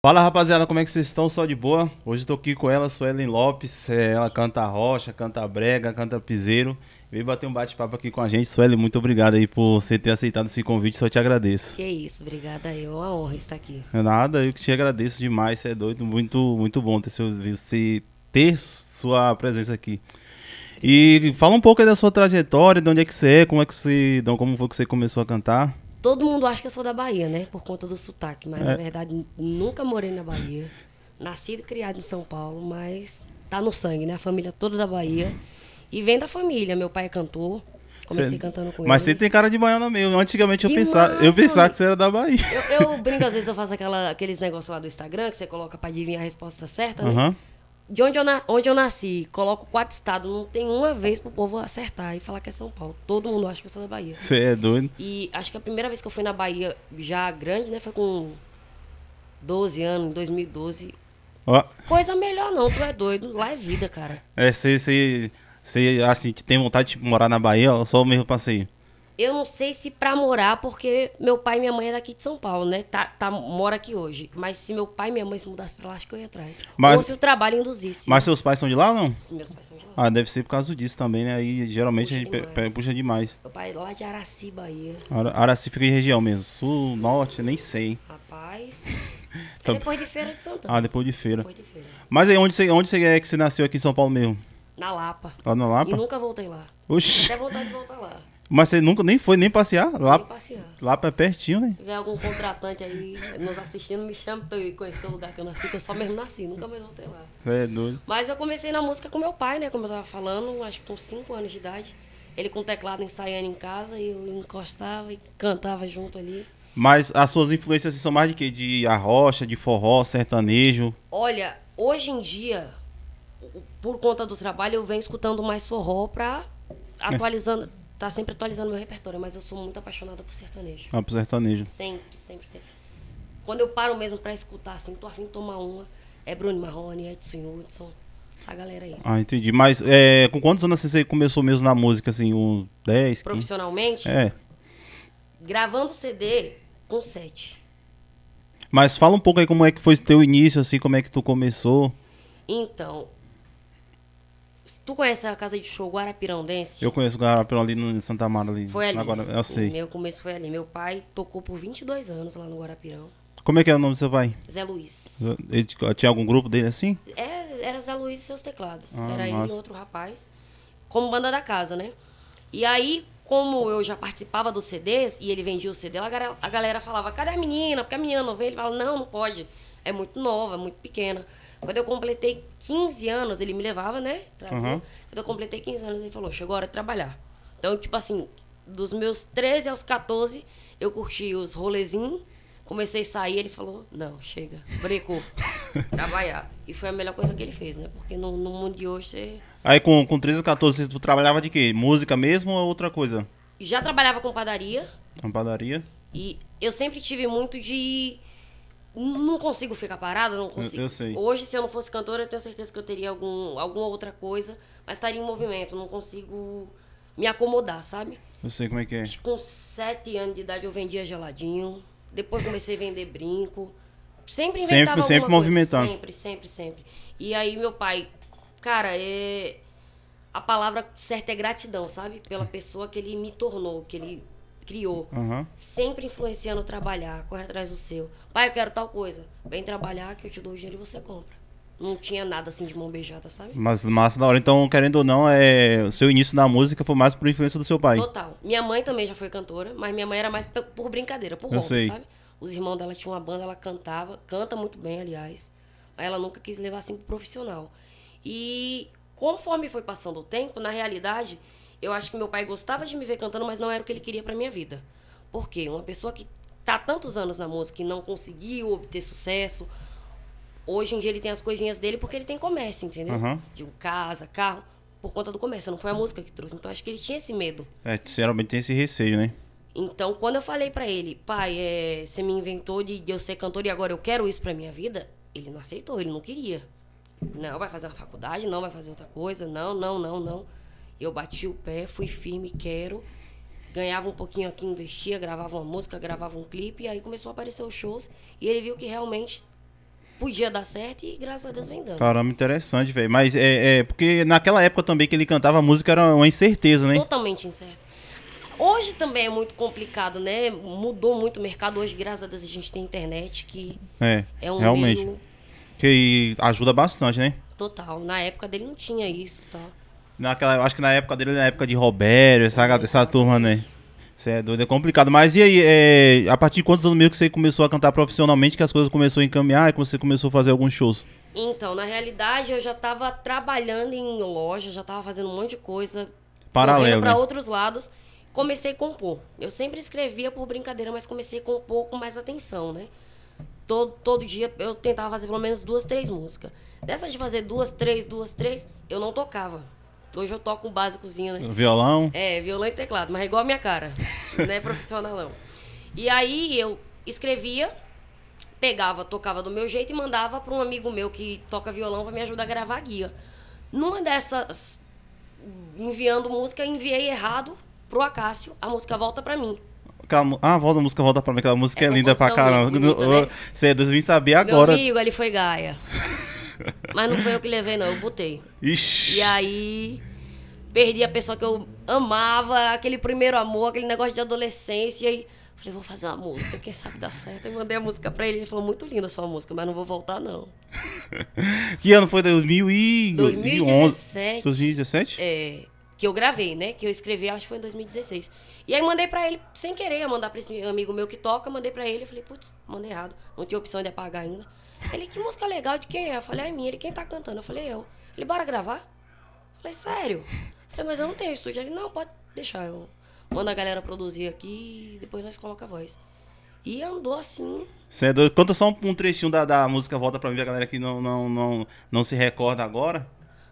Fala rapaziada, como é que vocês estão? Só de boa? Hoje estou aqui com ela, Suelen Lopes. É, ela canta rocha, canta brega, canta piseiro. Veio bater um bate-papo aqui com a gente. Suelen, muito obrigado aí por você ter aceitado esse convite, só te agradeço. Que isso, obrigada eu. A honra estar aqui. É nada, eu que te agradeço demais, você é doido. Muito, muito bom ter, seu, ter sua presença aqui. E fala um pouco aí da sua trajetória, de onde é que você é, como é que você. Então, como foi que você começou a cantar? Todo mundo acha que eu sou da Bahia, né? Por conta do sotaque. Mas, é. na verdade, nunca morei na Bahia. Nascido e criado em São Paulo, mas tá no sangue, né? A família toda da Bahia. E vem da família. Meu pai é cantor. Comecei cê... cantando com ele. Mas você tem cara de baiana mesmo. Antigamente eu pensava, eu pensava que você era da Bahia. Eu, eu brinco, às vezes eu faço aquela, aqueles negócios lá do Instagram que você coloca pra adivinhar a resposta certa, né? Uhum de onde eu, onde eu nasci, coloco quatro estados, não tem uma vez pro povo acertar e falar que é São Paulo. Todo mundo acha que eu sou da Bahia. Você é doido? E acho que a primeira vez que eu fui na Bahia, já grande, né? Foi com 12 anos, em 2012. Oh. Coisa melhor não, tu é doido. Lá é vida, cara. É, se assim, tem vontade de morar na Bahia, ó, só o mesmo passeio. Eu não sei se para morar, porque meu pai e minha mãe é daqui de São Paulo, né? Tá, tá, mora aqui hoje. Mas se meu pai e minha mãe se mudassem pra lá, acho que eu ia atrás. Mas, ou se o trabalho induzisse. Mas né? seus pais são de lá ou não? Se meus pais são de lá. Ah, deve ser por causa disso também, né? Aí geralmente puxa a gente demais. puxa demais. Meu pai é lá de Araci, Bahia. Ara, Araci fica em região mesmo. Sul, norte, nem sei. Rapaz. É depois de Feira de Santana. Ah, depois de Feira. Depois de feira. Mas aí, onde você, onde você é que você nasceu aqui em São Paulo mesmo? Na Lapa. Lá na Lapa? E nunca voltei lá. Oxi. Até vontade de voltar lá. Mas você nunca nem foi nem passear? Lá, nem passear. Lá pra pertinho, né? Se tiver algum contratante aí nos assistindo, me chama pra eu ir conhecer o lugar que eu nasci, que eu só mesmo nasci, nunca mais voltei lá. É doido. Mas eu comecei na música com meu pai, né? Como eu tava falando, acho que com 5 anos de idade. Ele com o teclado ensaiando em casa, e eu encostava e cantava junto ali. Mas as suas influências assim, são mais de quê? De arrocha, de forró, sertanejo? Olha, hoje em dia, por conta do trabalho, eu venho escutando mais forró pra é. atualizando, tá sempre atualizando meu repertório, mas eu sou muito apaixonada por sertanejo. Ah, por sertanejo. Sempre, sempre, sempre. Quando eu paro mesmo pra escutar, assim, tô afim de tomar uma, é Bruno Marrone, Edson Hudson, essa galera aí. Ah, entendi. Mas é, com quantos anos você começou mesmo na música, assim, um 10, 15? Profissionalmente? É. Gravando CD com 7. Mas fala um pouco aí como é que foi o teu início, assim, como é que tu começou. Então, Tu conhece a casa de show Guarapirandense? Eu conheço o Guarapirão ali no em Santa Mara ali. Foi ali. Agora, eu sei. O meu começo foi ali. Meu pai tocou por 22 anos lá no Guarapirão. Como é que é o nome do seu pai? Zé Luiz. Ele tinha algum grupo dele assim? É, era Zé Luiz e seus teclados. Ah, era nossa. ele e outro rapaz. Como banda da casa, né? E aí, como eu já participava dos CDs e ele vendia o CD, a galera falava: cadê a menina? Porque a menina não veio. Ele falava: não, não pode. É muito nova, é muito pequena. Quando eu completei 15 anos, ele me levava, né? Trazia. Uhum. Quando eu completei 15 anos, ele falou: chegou a hora de é trabalhar. Então, tipo assim, dos meus 13 aos 14, eu curti os rolezinhos. Comecei a sair, ele falou: não, chega, brecou, trabalhar. E foi a melhor coisa que ele fez, né? Porque no, no mundo de hoje você. Aí com, com 13, 14, você trabalhava de quê? Música mesmo ou outra coisa? Já trabalhava com padaria. Com padaria. E eu sempre tive muito de não consigo ficar parada, não consigo. Eu, eu Hoje, se eu não fosse cantora, eu tenho certeza que eu teria algum, alguma outra coisa, mas estaria em movimento, não consigo me acomodar, sabe? Eu sei como é que é. Com sete anos de idade eu vendia geladinho, depois comecei a vender brinco, sempre inventava sempre, sempre coisa, movimentando. sempre, sempre, sempre. E aí meu pai, cara, é... a palavra certa é gratidão, sabe? Pela é. pessoa que ele me tornou, que ele criou. Uhum. Sempre influenciando trabalhar, corre atrás do seu. Pai, eu quero tal coisa. Vem trabalhar que eu te dou o dinheiro e você compra. Não tinha nada assim de mão beijada, sabe? Mas massa na hora. Então, querendo ou não, é... o seu início na música foi mais por influência do seu pai. Total. Minha mãe também já foi cantora, mas minha mãe era mais por brincadeira, por eu hobby, sabe? Os irmãos dela tinham uma banda, ela cantava, canta muito bem, aliás. Mas ela nunca quis levar assim pro profissional. E conforme foi passando o tempo, na realidade, eu acho que meu pai gostava de me ver cantando, mas não era o que ele queria para minha vida. Por quê? Uma pessoa que tá tantos anos na música e não conseguiu obter sucesso, hoje em dia ele tem as coisinhas dele porque ele tem comércio, entendeu? Uhum. casa, carro, por conta do comércio, não foi a música que trouxe. Então acho que ele tinha esse medo. É, sinceramente tem esse receio, né? Então, quando eu falei para ele, pai, é, você me inventou de, de eu ser cantor e agora eu quero isso pra minha vida, ele não aceitou, ele não queria. Não, vai fazer uma faculdade, não vai fazer outra coisa, não, não, não, não. Eu bati o pé, fui firme, quero. Ganhava um pouquinho aqui, investia, gravava uma música, gravava um clipe, e aí começou a aparecer os shows. E ele viu que realmente podia dar certo e graças a Deus vem dando. Caramba, interessante, velho. Mas é, é, porque naquela época também que ele cantava a música era uma incerteza, né? Totalmente incerto. Hoje também é muito complicado, né? Mudou muito o mercado. Hoje, graças a Deus, a gente tem internet que é, é um realmente. Meio... Que ajuda bastante, né? Total. Na época dele não tinha isso, tá? Naquela, eu acho que na época dele, na época de Robério, essa, essa turma, né? Isso é doido, é complicado. Mas e aí, é, a partir de quantos anos mesmo que você começou a cantar profissionalmente, que as coisas começaram a encaminhar e que você começou a fazer alguns shows? Então, na realidade, eu já estava trabalhando em loja, já estava fazendo um monte de coisa. Paralelo. para né? outros lados. Comecei a compor. Eu sempre escrevia por brincadeira, mas comecei a compor com mais atenção, né? Todo, todo dia eu tentava fazer pelo menos duas, três músicas. Dessa de fazer duas, três, duas, três, eu não tocava. Hoje eu toco um básicozinho, né? Violão? É, violão e teclado, mas é igual a minha cara. não é profissional, não. E aí eu escrevia, pegava, tocava do meu jeito e mandava para um amigo meu que toca violão para me ajudar a gravar a guia. Numa dessas, enviando música, enviei errado pro Acácio, a música volta para mim. Ah, volta a música, volta pra mim. Aquela música é, é linda pra né? caramba. Você né? Você é devia saber agora. Meu amigo, ele foi Gaia. Mas não foi eu que levei, não, eu botei. Ixi. E aí perdi a pessoa que eu amava, aquele primeiro amor, aquele negócio de adolescência. E falei, vou fazer uma música, quem sabe dá certo. E mandei a música pra ele. Ele falou, muito linda a sua música, mas não vou voltar, não. que ano foi? 2000 e... 2017. 2017? É. Que eu gravei, né? Que eu escrevi, acho que foi em 2016. E aí mandei pra ele, sem querer, mandar pra esse amigo meu que toca, mandei pra ele. e falei, putz, mandei errado. Não tinha opção de apagar ainda. Ele, que música legal, de quem é? Eu falei, é minha. Ele, quem tá cantando? Eu falei, eu. Ele, bora gravar? Eu falei, sério? Eu falei, mas eu não tenho estúdio. Ele, não, pode deixar, eu mando a galera produzir aqui e depois nós coloca a voz. E andou assim. Você é Canta só um, um trechinho da, da, música Volta Pra Mim, a galera que não, não, não, não se recorda agora.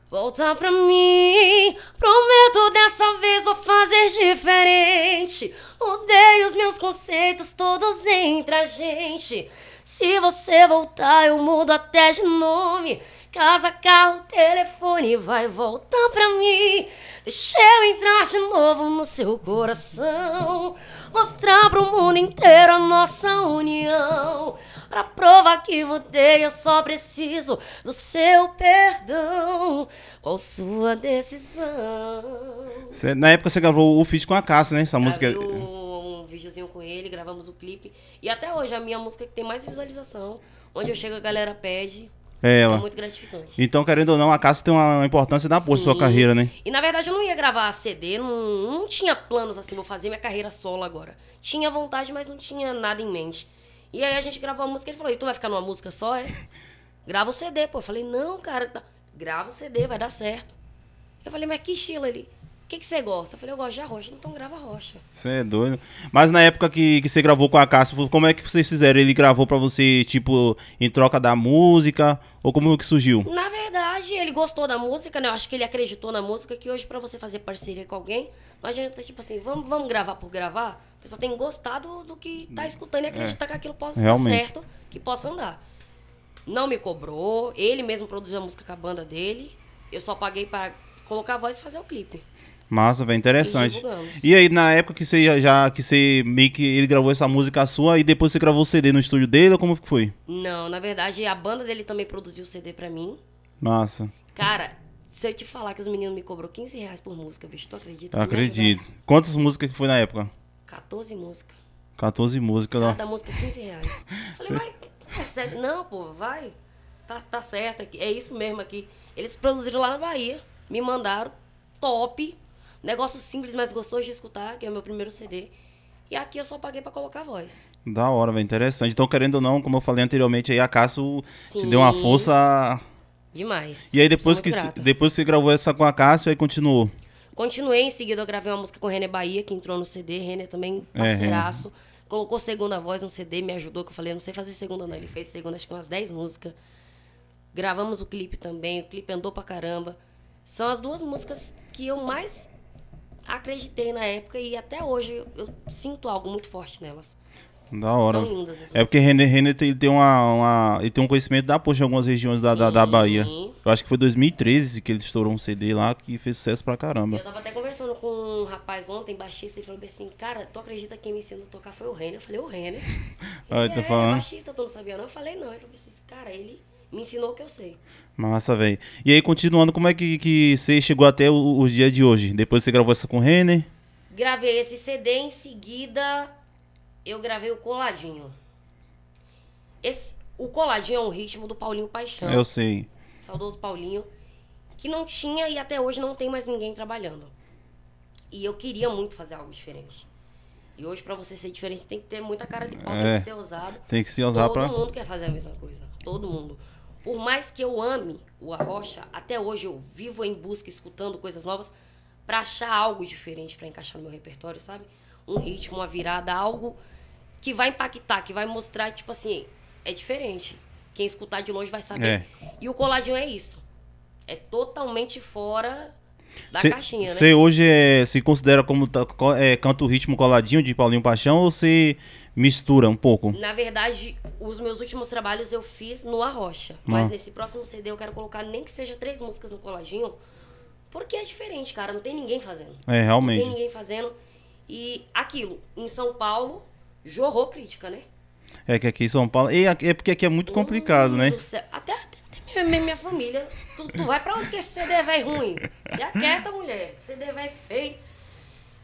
Volta pra mim, prometo dessa vez vou fazer diferente. Odeio os meus conceitos todos entre a gente. Se você voltar, eu mudo até de nome. Casa, carro, telefone, vai voltar pra mim. Deixa eu entrar de novo no seu coração. Mostrar pro mundo inteiro a nossa união. Pra provar que mudei, eu só preciso do seu perdão. Qual sua decisão? Cê, na época você gravou o Fiz com a Caça né? Essa música videozinho com ele, gravamos o um clipe. E até hoje a minha música que tem mais visualização, onde eu chego a galera pede. É, é ela. é muito gratificante. Então, querendo ou não, a casa tem uma importância da sua carreira, né? E na verdade eu não ia gravar CD, não, não tinha planos assim, vou fazer minha carreira solo agora. Tinha vontade, mas não tinha nada em mente. E aí a gente gravou a música, e ele falou, e tu vai ficar numa música só, é? Grava o CD, pô. Eu falei, não, cara, tá... grava o CD, vai dar certo. Eu falei, mas que estilo ele? O que, que você gosta? Eu falei, eu gosto de rocha, então grava rocha. Você é doido. Mas na época que, que você gravou com a Cássia, como é que vocês fizeram? Ele gravou pra você, tipo, em troca da música? Ou como que surgiu? Na verdade, ele gostou da música, né? Eu acho que ele acreditou na música, que hoje pra você fazer parceria com alguém, não adianta, tipo assim, vamos, vamos gravar por gravar? A pessoa tem que gostar do, que tá é. escutando e acreditar é. que aquilo possa Realmente. dar certo, que possa andar. Não me cobrou, ele mesmo produziu a música com a banda dele, eu só paguei para colocar a voz e fazer o clipe. Massa, velho, interessante. E, aí, na época que você já, que você meio que ele gravou essa música sua e depois você gravou o CD no estúdio dele, ou como que foi? Não, na verdade, a banda dele também produziu o CD pra mim. Massa. Cara, se eu te falar que os meninos me cobrou 15 reais por música, bicho, tu acredita? Acredito. Quantas músicas que foi na época? 14 músicas. 14 músicas lá. Cada música 15 reais. Falei, mas é sério. Não, pô, vai. Tá, tá certo aqui. É isso mesmo aqui. Eles produziram lá na Bahia. Me mandaram top Negócio simples, mas gostoso de escutar, que é o meu primeiro CD. E aqui eu só paguei para colocar a voz. Da hora, velho. Interessante. Então, querendo ou não, como eu falei anteriormente, aí a Cássio te deu uma força. Demais. E aí depois que, depois que você gravou essa com a Cássio, aí continuou. Continuei, em seguida eu gravei uma música com o René Bahia, que entrou no CD. René também, é, parceiraço. É, Colocou segunda voz no CD, me ajudou, que eu falei, não sei fazer segunda não. Ele fez segunda, acho que umas 10 músicas. Gravamos o clipe também, o clipe andou pra caramba. São as duas músicas que eu mais acreditei na época e até hoje eu, sinto algo muito forte nelas. Da hora. São lindas as É porque Renner, Renner ele tem, uma, uma, ele tem um conhecimento da poxa em algumas regiões da, da, da, Bahia. Eu acho que foi 2013 que ele estourou um CD lá que fez sucesso pra caramba. Eu tava até conversando com um rapaz ontem, baixista, ele falou assim, cara, tu acredita que quem me ensinou a tocar foi o Renner? Eu falei, o Renner? Ele, ah, é, falando. É baixista, tu não sabia não? Eu falei, não. Ele falou assim, cara, ele me ensinou o que eu sei. Massa, velho. E aí, continuando, como é que, que você chegou até os dias de hoje? Depois você gravou essa com o Renner? Gravei esse CD, em seguida eu gravei o Coladinho. Esse, o Coladinho é um ritmo do Paulinho Paixão. Eu sei. Saudoso Paulinho. Que não tinha e até hoje não tem mais ninguém trabalhando. E eu queria muito fazer algo diferente. E hoje, para você ser diferente, tem que ter muita cara de pau, é, tem que ser ousado. Tem que se ousar Todo pra... mundo quer fazer a mesma coisa. Todo mundo. Por mais que eu ame o Arrocha, até hoje eu vivo em busca, escutando coisas novas, para achar algo diferente para encaixar no meu repertório, sabe? Um ritmo, uma virada, algo que vai impactar, que vai mostrar, tipo assim, é diferente. Quem escutar de longe vai saber. É. E o coladinho é isso. É totalmente fora da cê, caixinha, né? Você hoje é, se considera como é, canta o ritmo coladinho de Paulinho Paixão ou você mistura um pouco? Na verdade, os meus últimos trabalhos eu fiz no Arrocha. Ah. Mas nesse próximo CD eu quero colocar nem que seja três músicas no coladinho. Porque é diferente, cara. Não tem ninguém fazendo. É, realmente. Não tem ninguém fazendo. E aquilo, em São Paulo, jorrou crítica, né? É que aqui em São Paulo. E é porque aqui é muito complicado, hum, né? Até é minha família. Tu, tu vai pra onde que esse CD velho ruim? Se aquieta, mulher. CD velho feio.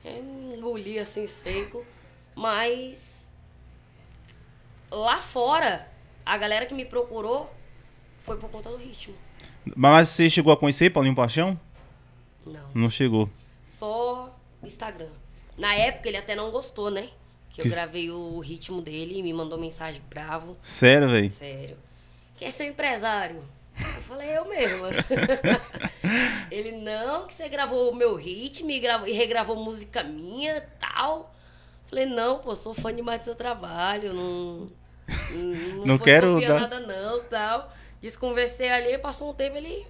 É engolir engoli assim seco. Mas lá fora, a galera que me procurou foi por conta do ritmo. Mas você chegou a conhecer Paulinho Paixão? Não. Não chegou. Só Instagram. Na época ele até não gostou, né? Que, que... eu gravei o ritmo dele e me mandou mensagem bravo. Sério, velho? Sério. Quem é seu empresário? Eu falei, eu mesma. ele, não, que você gravou o meu ritmo e, gravou, e regravou música minha tal. falei, não, pô, sou fã demais do seu trabalho, não. Não, não quero dar... nada, não, tal. Desconversei ali, passou um tempo, ele.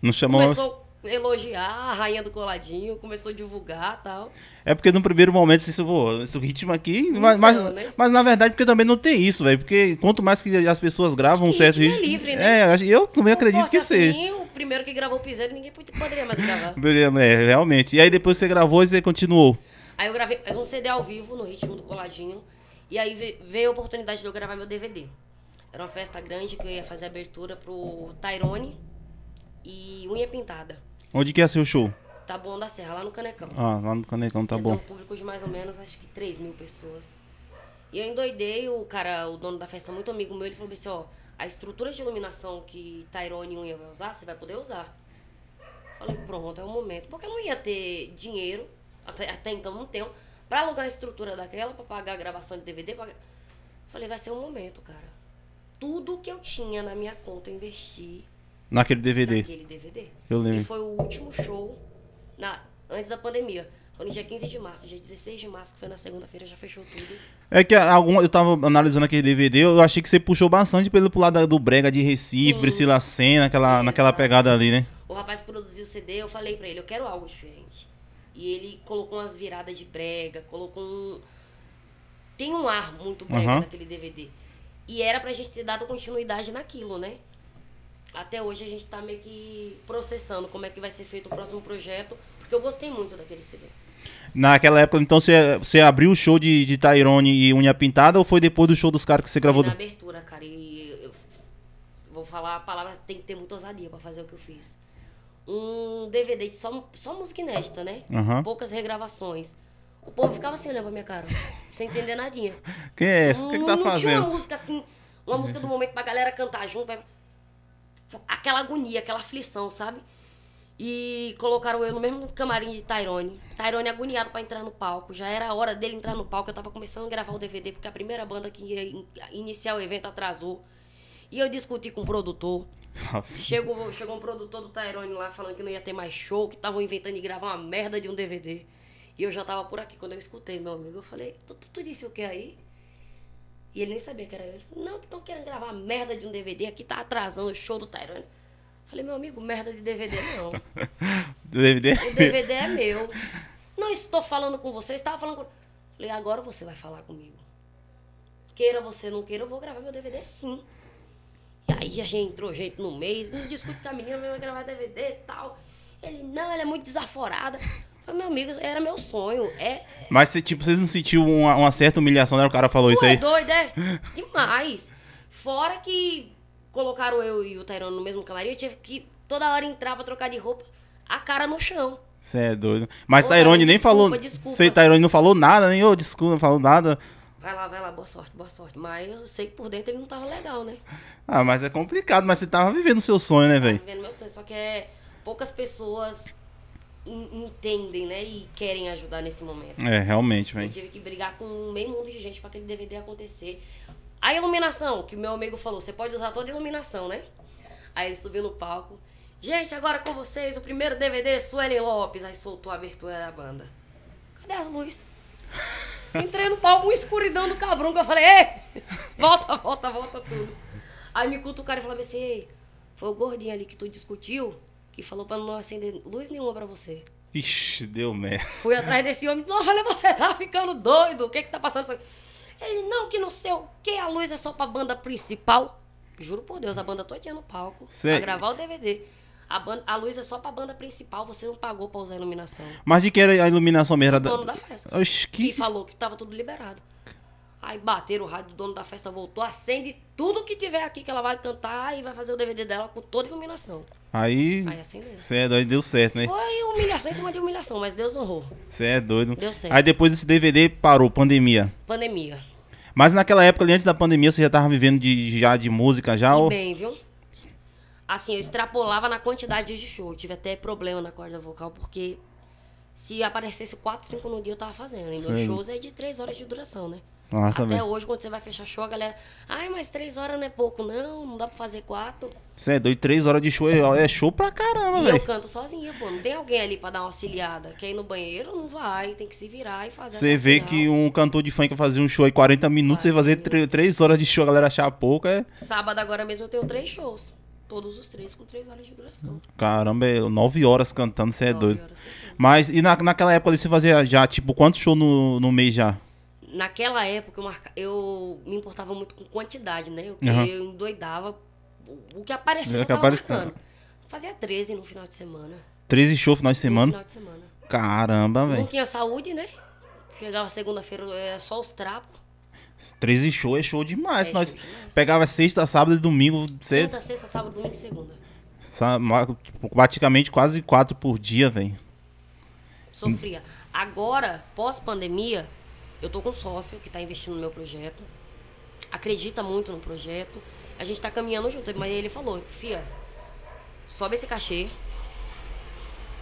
Não chamou. Começou, elogiar a rainha do coladinho, começou a divulgar tal. É porque no primeiro momento você assim, pô, esse ritmo aqui. Mas, mas, né? mas, na verdade, porque também não tem isso, velho. Porque quanto mais que as pessoas gravam um certo é ritmo. É livre, né? É, eu também não acredito que assim, seja. O primeiro que gravou o Piseiro, ninguém poderia mais gravar. é, realmente. E aí depois você gravou e você continuou. Aí eu gravei mais um CD ao vivo no ritmo do coladinho. E aí veio a oportunidade de eu gravar meu DVD. Era uma festa grande que eu ia fazer abertura pro Tyrone e Unha Pintada. Onde que é seu show? Tá bom da Serra, lá no Canecão. Ah, lá no Canecão, tá bom. Tem um público de mais ou menos, acho que 3 mil pessoas. E eu endoidei, o cara, o dono da festa, muito amigo meu, ele falou assim, ó, a estrutura de iluminação que Tyrone Unha vai usar, você vai poder usar. Falei, pronto, é o momento. Porque eu não ia ter dinheiro, até, até então não tenho, pra alugar a estrutura daquela, pra pagar a gravação de DVD. Pra... Falei, vai ser o momento, cara. Tudo que eu tinha na minha conta eu investi Naquele DVD. Naquele DVD. Eu lembro. E foi o último show na, antes da pandemia. Foi no dia 15 de março, dia 16 de março, que foi na segunda-feira, já fechou tudo. É que algum, eu tava analisando aquele DVD, eu achei que você puxou bastante pelo pro lado do Brega de Recife, Sim. Priscila Senna, aquela, é, naquela pegada ali, né? O rapaz produziu o CD, eu falei pra ele, eu quero algo diferente. E ele colocou umas viradas de brega, colocou um. Tem um ar muito brega uhum. naquele DVD. E era pra gente ter dado continuidade naquilo, né? até hoje a gente está meio que processando como é que vai ser feito o próximo projeto, porque eu gostei muito daquele CD. Naquela época, então, você, você abriu o show de, de Tyrone e Unha Pintada ou foi depois do show dos caras que você gravou? Foi na abertura, cara, e eu vou falar a palavra, tem que ter muita ousadia para fazer o que eu fiz. Um DVD de só, só música inédita, né? Uhum. Poucas regravações. O povo ficava assim olhando pra minha cara, sem entender nadinha. Quem é essa? O que, é que tá não fazendo? Não tinha uma música assim, uma música do momento pra galera cantar junto, pra aquela agonia, aquela aflição, sabe? E colocaram eu no mesmo camarim de Tyrone. Tyrone agoniado para entrar no palco. Já era a hora dele entrar no palco. Eu tava começando a gravar o DVD, porque a primeira banda que ia iniciar o evento atrasou. E eu discuti com o produtor. chegou, chegou um produtor do Tyrone lá falando que não ia ter mais show, que estavam inventando de gravar uma merda de um DVD. E eu já tava por aqui. Quando eu escutei, meu amigo, eu falei, tu, tu, tu disse o que aí? E ele nem sabia que era eu. Ele falou, não, estão querendo gravar merda de um DVD aqui, tá atrasando o show do Tyrone. Falei, meu amigo, merda de DVD não. DVD? É o DVD é meu. Não estou falando com você, estava falando com. Falei, agora você vai falar comigo. Queira você, não queira, eu vou gravar meu DVD sim. E aí a gente entrou jeito no mês, não discute com a menina, mas vai gravar DVD e tal. Ele, não, ela é muito desaforada meu amigo, era meu sonho. É... Mas, tipo, vocês não sentiu uma, uma certa humilhação, né? O cara falou isso é aí. É doido, é? Demais. Fora que colocaram eu e o Tairão no mesmo camarim, eu tive que toda hora entrar pra trocar de roupa, a cara no chão. Você é doido. Mas Ô, Tairone nem desculpa, falou. Desculpa. Sei, Tairone não falou nada, nem ô, desculpa, não falou nada. Vai lá, vai lá, boa sorte, boa sorte. Mas eu sei que por dentro ele não tava legal, né? Ah, mas é complicado, mas você tava vivendo o seu sonho, né, velho? Tava vivendo meu sonho, só que é poucas pessoas entendem, né? E querem ajudar nesse momento. É, realmente, velho. Eu tive que brigar com meio mundo de gente para aquele DVD acontecer. A iluminação, que o meu amigo falou, você pode usar toda a iluminação, né? Aí ele subiu no palco. Gente, agora com vocês, o primeiro DVD, Suelen Lopes. Aí soltou a abertura da banda. Cadê as luzes? Entrei no palco, uma escuridão do cabrão, que eu falei, ei, volta, volta, volta tudo. Aí me cutucaram e falaram assim, ei, foi o gordinho ali que tu discutiu? e falou para não acender luz nenhuma para você. Ixi, deu merda. Fui atrás desse homem, olha, você tá ficando doido, o que que tá passando? Ele, não, que não sei o que, a luz é só pra banda principal. Juro por Deus, a banda todinha no palco, Cê... pra gravar o DVD. A, banda, a luz é só pra banda principal, você não pagou pra usar a iluminação. Mas de que era a iluminação mesmo? O dono da, festa. Oxi, que... E falou que tava tudo liberado. Aí bateram o rádio, do dono da festa voltou, acende tudo que tiver aqui que ela vai cantar e vai fazer o DVD dela com toda iluminação. Aí. Aí acendeu. Você é doido, deu certo, né? Foi humilhação em cima de humilhação, mas Deus honrou. Você é doido. Deu certo. Aí depois desse DVD parou, pandemia. Pandemia. Mas naquela época, ali antes da pandemia, você já tava vivendo de, já de música já? E ou... bem, viu? Assim, eu extrapolava na quantidade de show. Eu tive até problema na corda vocal, porque se aparecesse quatro, cinco no dia, eu tava fazendo. E Os shows é de três horas de duração, né? Nossa, Até hoje, quando você vai fechar show, a galera. Ai, mas três horas não é pouco, não. Não dá pra fazer quatro. Você é doido, três horas de show é, é show pra caramba, velho. Eu canto sozinha, pô. Não tem alguém ali pra dar uma auxiliada. Quer ir no banheiro, não vai. Tem que se virar e fazer. Você vê que um cantor de funk fazia um show aí 40 minutos, você fazer três horas de show, a galera achar pouco. É... Sábado agora mesmo eu tenho três shows. Todos os três com três horas de duração. Caramba, é nove horas cantando, você é doido. Mas e na, naquela época ali você fazia já, tipo, quantos shows no, no mês já? naquela época eu, marca, eu me importava muito com quantidade, né? Eu, uhum. eu endoidava. O que aparecesse, eu tava marcando. Fazia 13 no final de semana. 13 shows no final de semana? No final de semana. Caramba, velho. Não tinha saúde, né? Chegava segunda-feira, era é, só os trapos. 13 shows é show demais. É, Nós demais. pegava sexta, sábado e domingo. Cedo. Quinta, sexta, sábado, domingo e segunda. Tipo, praticamente quase quatro por dia, velho. Sofria. Agora, pós-pandemia, eu estou com um sócio que está investindo no meu projeto, acredita muito no projeto. A gente está caminhando junto, mas ele falou, Fia, sobe esse cachê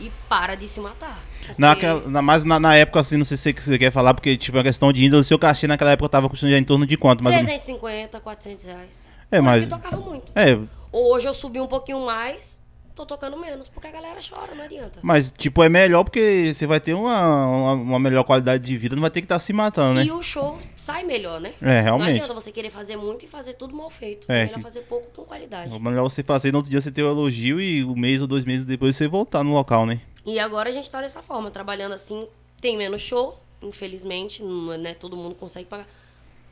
e para de se matar. Porque... na, mas na, na, época, assim, não sei se você quer falar, porque tipo, é a questão de índole, seu cachê naquela época estava custando já em torno de quanto? Mais 350, 400 reais. É, mas... Eu tocava muito. É. Hoje eu subi um pouquinho mais, tô tocando menos, porque a galera chora, não adianta. Mas, tipo, é melhor porque você vai ter uma, uma, uma melhor qualidade de vida, não vai ter que estar tá se matando, né? E o show sai melhor, né? É, realmente. Não adianta você querer fazer muito e fazer tudo mal feito. É, é melhor que... fazer pouco com qualidade. É melhor você fazer, no outro dia você ter o um elogio e um mês ou dois meses depois você voltar no local, né? E agora a gente tá dessa forma, trabalhando assim, tem menos show, infelizmente, não, é, né? Todo mundo consegue pagar.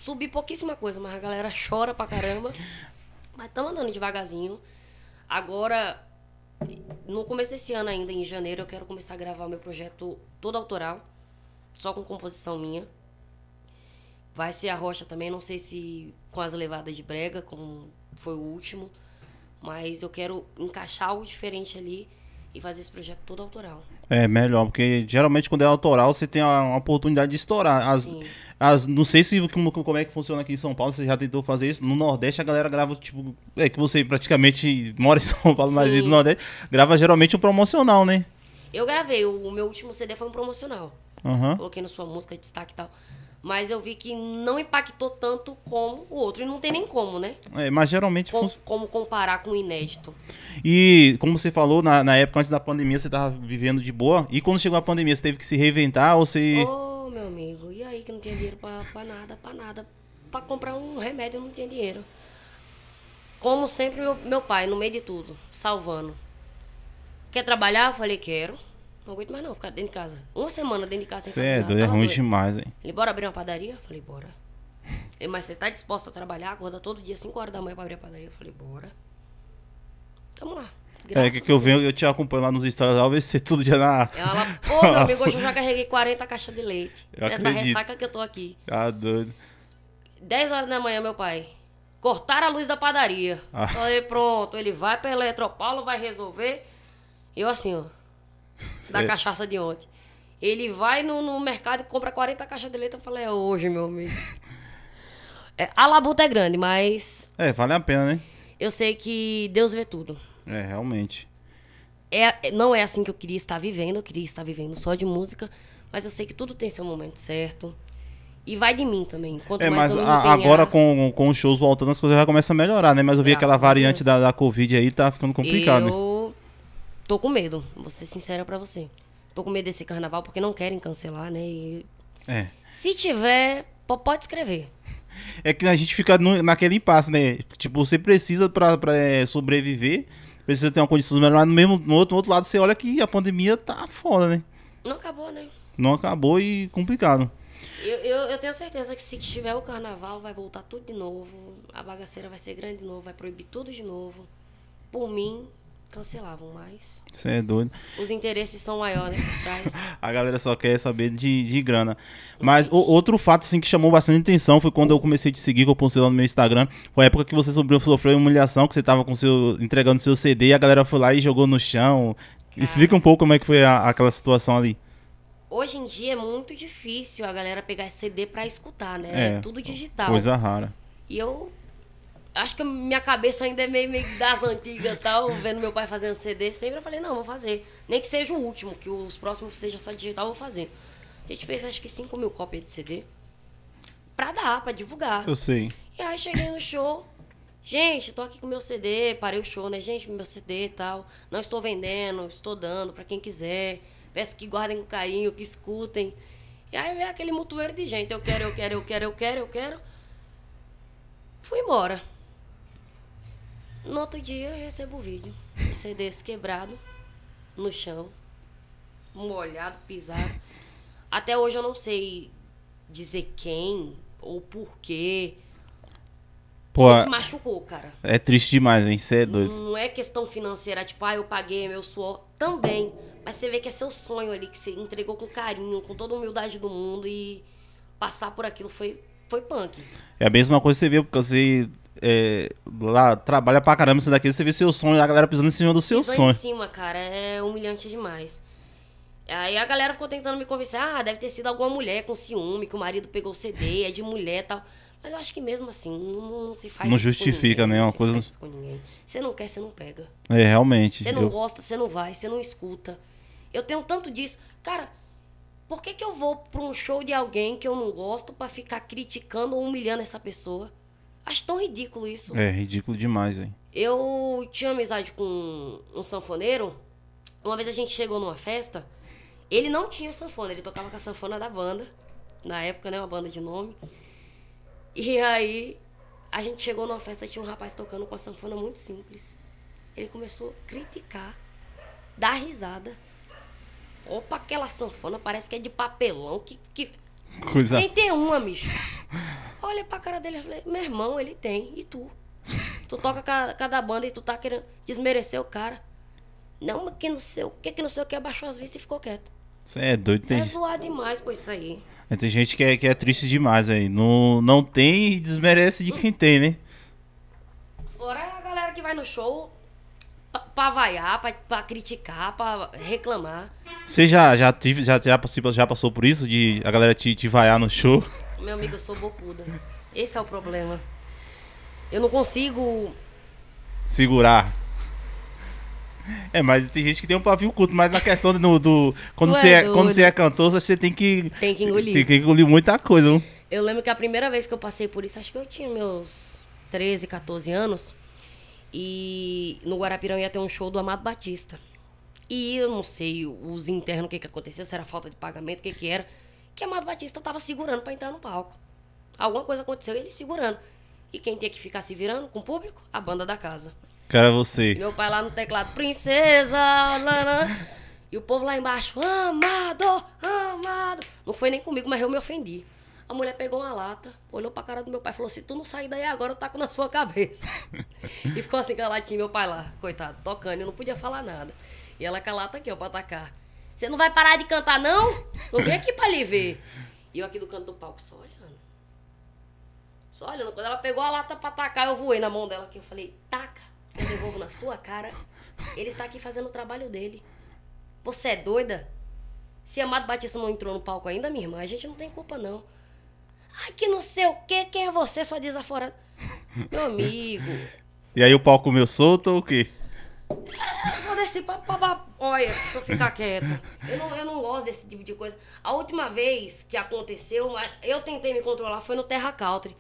Subir pouquíssima coisa, mas a galera chora pra caramba. Mas estamos andando devagarzinho. Agora, no começo desse ano ainda, em janeiro, eu quero começar a gravar o meu projeto todo autoral, só com composição minha. Vai ser a rocha também, não sei se com as levadas de brega, como foi o último, mas eu quero encaixar algo diferente ali e fazer esse projeto todo autoral. É melhor, porque geralmente quando é autoral você tem a, a oportunidade de estourar. As, as, não sei se como, como é que funciona aqui em São Paulo, você já tentou fazer isso. No Nordeste a galera grava, tipo, é que você praticamente mora em São Paulo, mas no Nordeste grava geralmente um promocional, né? Eu gravei, o, o meu último CD foi um promocional. Uhum. Coloquei no sua música, destaque e tal. Mas eu vi que não impactou tanto como o outro. E não tem nem como, né? É, mas geralmente. Com, fun... Como comparar com o inédito. E, como você falou, na, na época antes da pandemia, você estava vivendo de boa. E quando chegou a pandemia, você teve que se reinventar ou se Ô, oh, meu amigo, e aí que não tinha dinheiro para nada, para nada. para comprar um remédio, não tinha dinheiro. Como sempre, meu, meu pai, no meio de tudo, salvando. Quer trabalhar? Eu falei, quero. Não aguento mais não, ficar dentro de casa. Uma semana dentro de casa sem fazer é nada. é ruim doido. demais, hein? Ele, bora abrir uma padaria? Falei, bora. Ele, mas você tá disposta a trabalhar? Acorda todo dia, 5 horas da manhã pra abrir a padaria? Eu falei, bora. Tamo lá. É, graças é, que, que eu venho, eu te acompanho lá nos stories, talvez ser tudo dia na. Ela, pô, meu amigo, hoje eu já carreguei 40 caixas de leite. Eu nessa acredito. ressaca que eu tô aqui. Ah, doido. 10 horas da manhã, meu pai. Cortaram a luz da padaria. Ah. Falei, pronto, ele vai pra Eletropaulo, vai resolver. Eu assim, ó. da cachaça de ontem. Ele vai no, no mercado e compra 40 caixas de leite. Eu falei, é hoje, meu amigo. É, a labuta é grande, mas. É, vale a pena, né? Eu sei que Deus vê tudo. É, realmente. É, não é assim que eu queria estar vivendo. Eu queria estar vivendo só de música. Mas eu sei que tudo tem seu momento certo. E vai de mim também. Quanto é, mas a, agora com, com os shows voltando, as coisas já começam a melhorar, né? Mas eu vi Graças aquela variante da, da Covid aí, tá ficando complicado. Eu... Né? Tô com medo, vou ser sincera para você. Tô com medo desse carnaval porque não querem cancelar, né? E... É. Se tiver, pode escrever. É que a gente fica no, naquele impasse, né? Tipo, você precisa para é, sobreviver, precisa ter uma condição melhor, mas no, mesmo, no, outro, no outro lado você olha que a pandemia tá foda, né? Não acabou, né? Não acabou e complicado. Eu, eu, eu, tenho certeza que se tiver o carnaval, vai voltar tudo de novo. A bagaceira vai ser grande de novo, vai proibir tudo de novo. Por mim, cancelavam mais. Você é doido. Os interesses são maiores né, por trás. a galera só quer saber de, de grana. Mas o, outro fato assim, que chamou bastante atenção foi quando eu comecei a te seguir, que eu postei lá no meu Instagram. Foi a época que você sofreu, sofreu humilhação, que você tava com seu, entregando seu CD e a galera foi lá e jogou no chão. Cara, Explica um pouco como é que foi a, aquela situação ali. Hoje em dia é muito difícil a galera pegar CD para escutar, né? É, é tudo digital. Coisa rara. E eu acho que minha cabeça ainda é meio, meio das antigas e tal, vendo meu pai fazendo CD sempre, eu falei, não, vou fazer. Nem que seja o último, que os próximos sejam só digital, eu vou fazer. A gente fez acho que 5 mil cópias de CD. Pra dar, pra divulgar. Eu sei. E aí cheguei no show. Gente, tô aqui com meu CD, parei o show, né? Gente, meu CD e tal. Não estou vendendo, estou dando pra quem quiser. Peço que guardem com carinho, que escutem. E aí vem aquele mutueiro de gente. Eu quero, eu quero, eu quero, eu quero, eu quero. Fui embora. No outro dia eu recebo o vídeo. O CD quebrado, no chão, molhado, pisado. Até hoje eu não sei dizer quem ou porquê. Pô, Sempre machucou, cara. É triste demais, hein? Você é doido. Não é questão financeira, tipo, ah, eu paguei meu suor. Também. Mas você vê que é seu sonho ali, que você entregou com carinho, com toda a humildade do mundo e passar por aquilo foi, foi punk. É a mesma coisa que você vê, porque você é, lá trabalha pra caramba isso daqui, você vê seu sonho, a galera pisando em cima do seu Pisou sonho. em cima, cara, é humilhante demais. Aí a galera ficou tentando me convencer, ah, deve ter sido alguma mulher com ciúme, que o marido pegou o CD, é de mulher e tal. Mas eu acho que mesmo assim, não, se faz Não justifica, né? né? Uma coisa. com ninguém. Você não quer, você não pega. É, realmente. Você não eu... gosta, você não vai, você não escuta. Eu tenho tanto disso. Cara, por que, que eu vou pra um show de alguém que eu não gosto para ficar criticando ou humilhando essa pessoa? Acho tão ridículo isso. É, ridículo demais, hein? Eu tinha amizade com um sanfoneiro. Uma vez a gente chegou numa festa. Ele não tinha sanfona, ele tocava com a sanfona da banda. Na época, né? Uma banda de nome. E aí, a gente chegou numa festa, tinha um rapaz tocando com a sanfona muito simples. Ele começou a criticar, dar risada. Opa, aquela sanfona parece que é de papelão, que, que Coisa. Sem ter uma, bicho. Olha pra cara dele e falei, meu irmão, ele tem, e tu? Tu toca cada, cada banda e tu tá querendo desmerecer o cara. Não, que não sei o que, que não sei o que, abaixou as vistas e ficou quieto. Você é doido, tem... É zoar demais por isso aí. É, tem gente que é, que é triste demais aí. Não, não tem e desmerece de quem tem, né? Fora a galera que vai no show, pra vaiar, pra, pra criticar, pra reclamar. Você já, já, tive, já, já, passou, já passou por isso? De a galera te, te vaiar no show? Meu amigo, eu sou bocuda. Esse é o problema. Eu não consigo. Segurar. É, mas tem gente que tem um pavio curto, mas na questão do. do quando, você é, é, quando você é cantor, você tem que. Tem que engolir. Tem que engolir muita coisa, não? Eu lembro que a primeira vez que eu passei por isso, acho que eu tinha meus 13, 14 anos. E no Guarapirão ia ter um show do Amado Batista. E eu não sei os internos o que, que aconteceu, se era falta de pagamento, o que, que era. Que Amado Batista tava segurando para entrar no palco. Alguma coisa aconteceu e ele segurando. E quem tinha que ficar se virando com o público? A banda da casa. Cara, você. Meu pai lá no teclado, princesa, Lana. E o povo lá embaixo, amado, amado. Não foi nem comigo, mas eu me ofendi. A mulher pegou uma lata, olhou pra cara do meu pai e falou: Se assim, tu não sair daí agora, eu taco na sua cabeça. e ficou assim com a latinha, meu pai lá, coitado, tocando, eu não podia falar nada. E ela com a lata aqui, ó, pra atacar. Você não vai parar de cantar, não? Eu vim aqui pra lhe ver. E eu aqui do canto do palco, só olhando. Só olhando. Quando ela pegou a lata pra atacar, eu voei na mão dela aqui. Eu falei: Taca, eu devolvo na sua cara. Ele está aqui fazendo o trabalho dele. Você é doida? Se Amado Batista não entrou no palco ainda, minha irmã, a gente não tem culpa, não. Ai, que não sei o quê, quem é você, sua desaforada? Meu amigo. E aí o pau comeu solto ou o quê? Eu só desci pra, pra, pra, olha, pra ficar quieta. Eu não, eu não gosto desse tipo de coisa. A última vez que aconteceu, eu tentei me controlar, foi no Terra Country.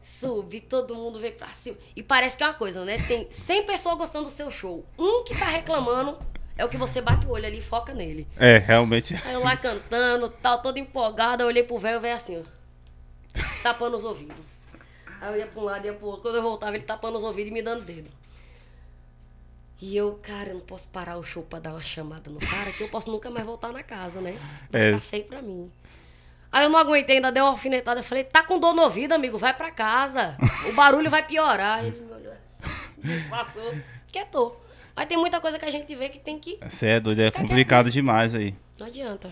Subi, todo mundo veio pra cima. E parece que é uma coisa, né? Tem 100 pessoas gostando do seu show. Um que tá reclamando é o que você bate o olho ali e foca nele. É, realmente. Aí eu lá cantando, tal, todo empolgada, olhei pro velho e veio é assim, ó tapando os ouvidos. Aí eu ia pra um lado, ia pro outro. Quando eu voltava, ele tapando os ouvidos e me dando dedo. E eu, cara, eu não posso parar o show pra dar uma chamada no cara, que eu posso nunca mais voltar na casa, né? É. Tá feio pra mim. Aí eu não aguentei, ainda dei uma alfinetada. Eu falei, tá com dor no ouvido, amigo, vai pra casa. O barulho vai piorar. Ele me olhou, Passou. quietou. Mas tem muita coisa que a gente vê que tem que. Você é doido, é complicado quieto. demais aí. Não adianta.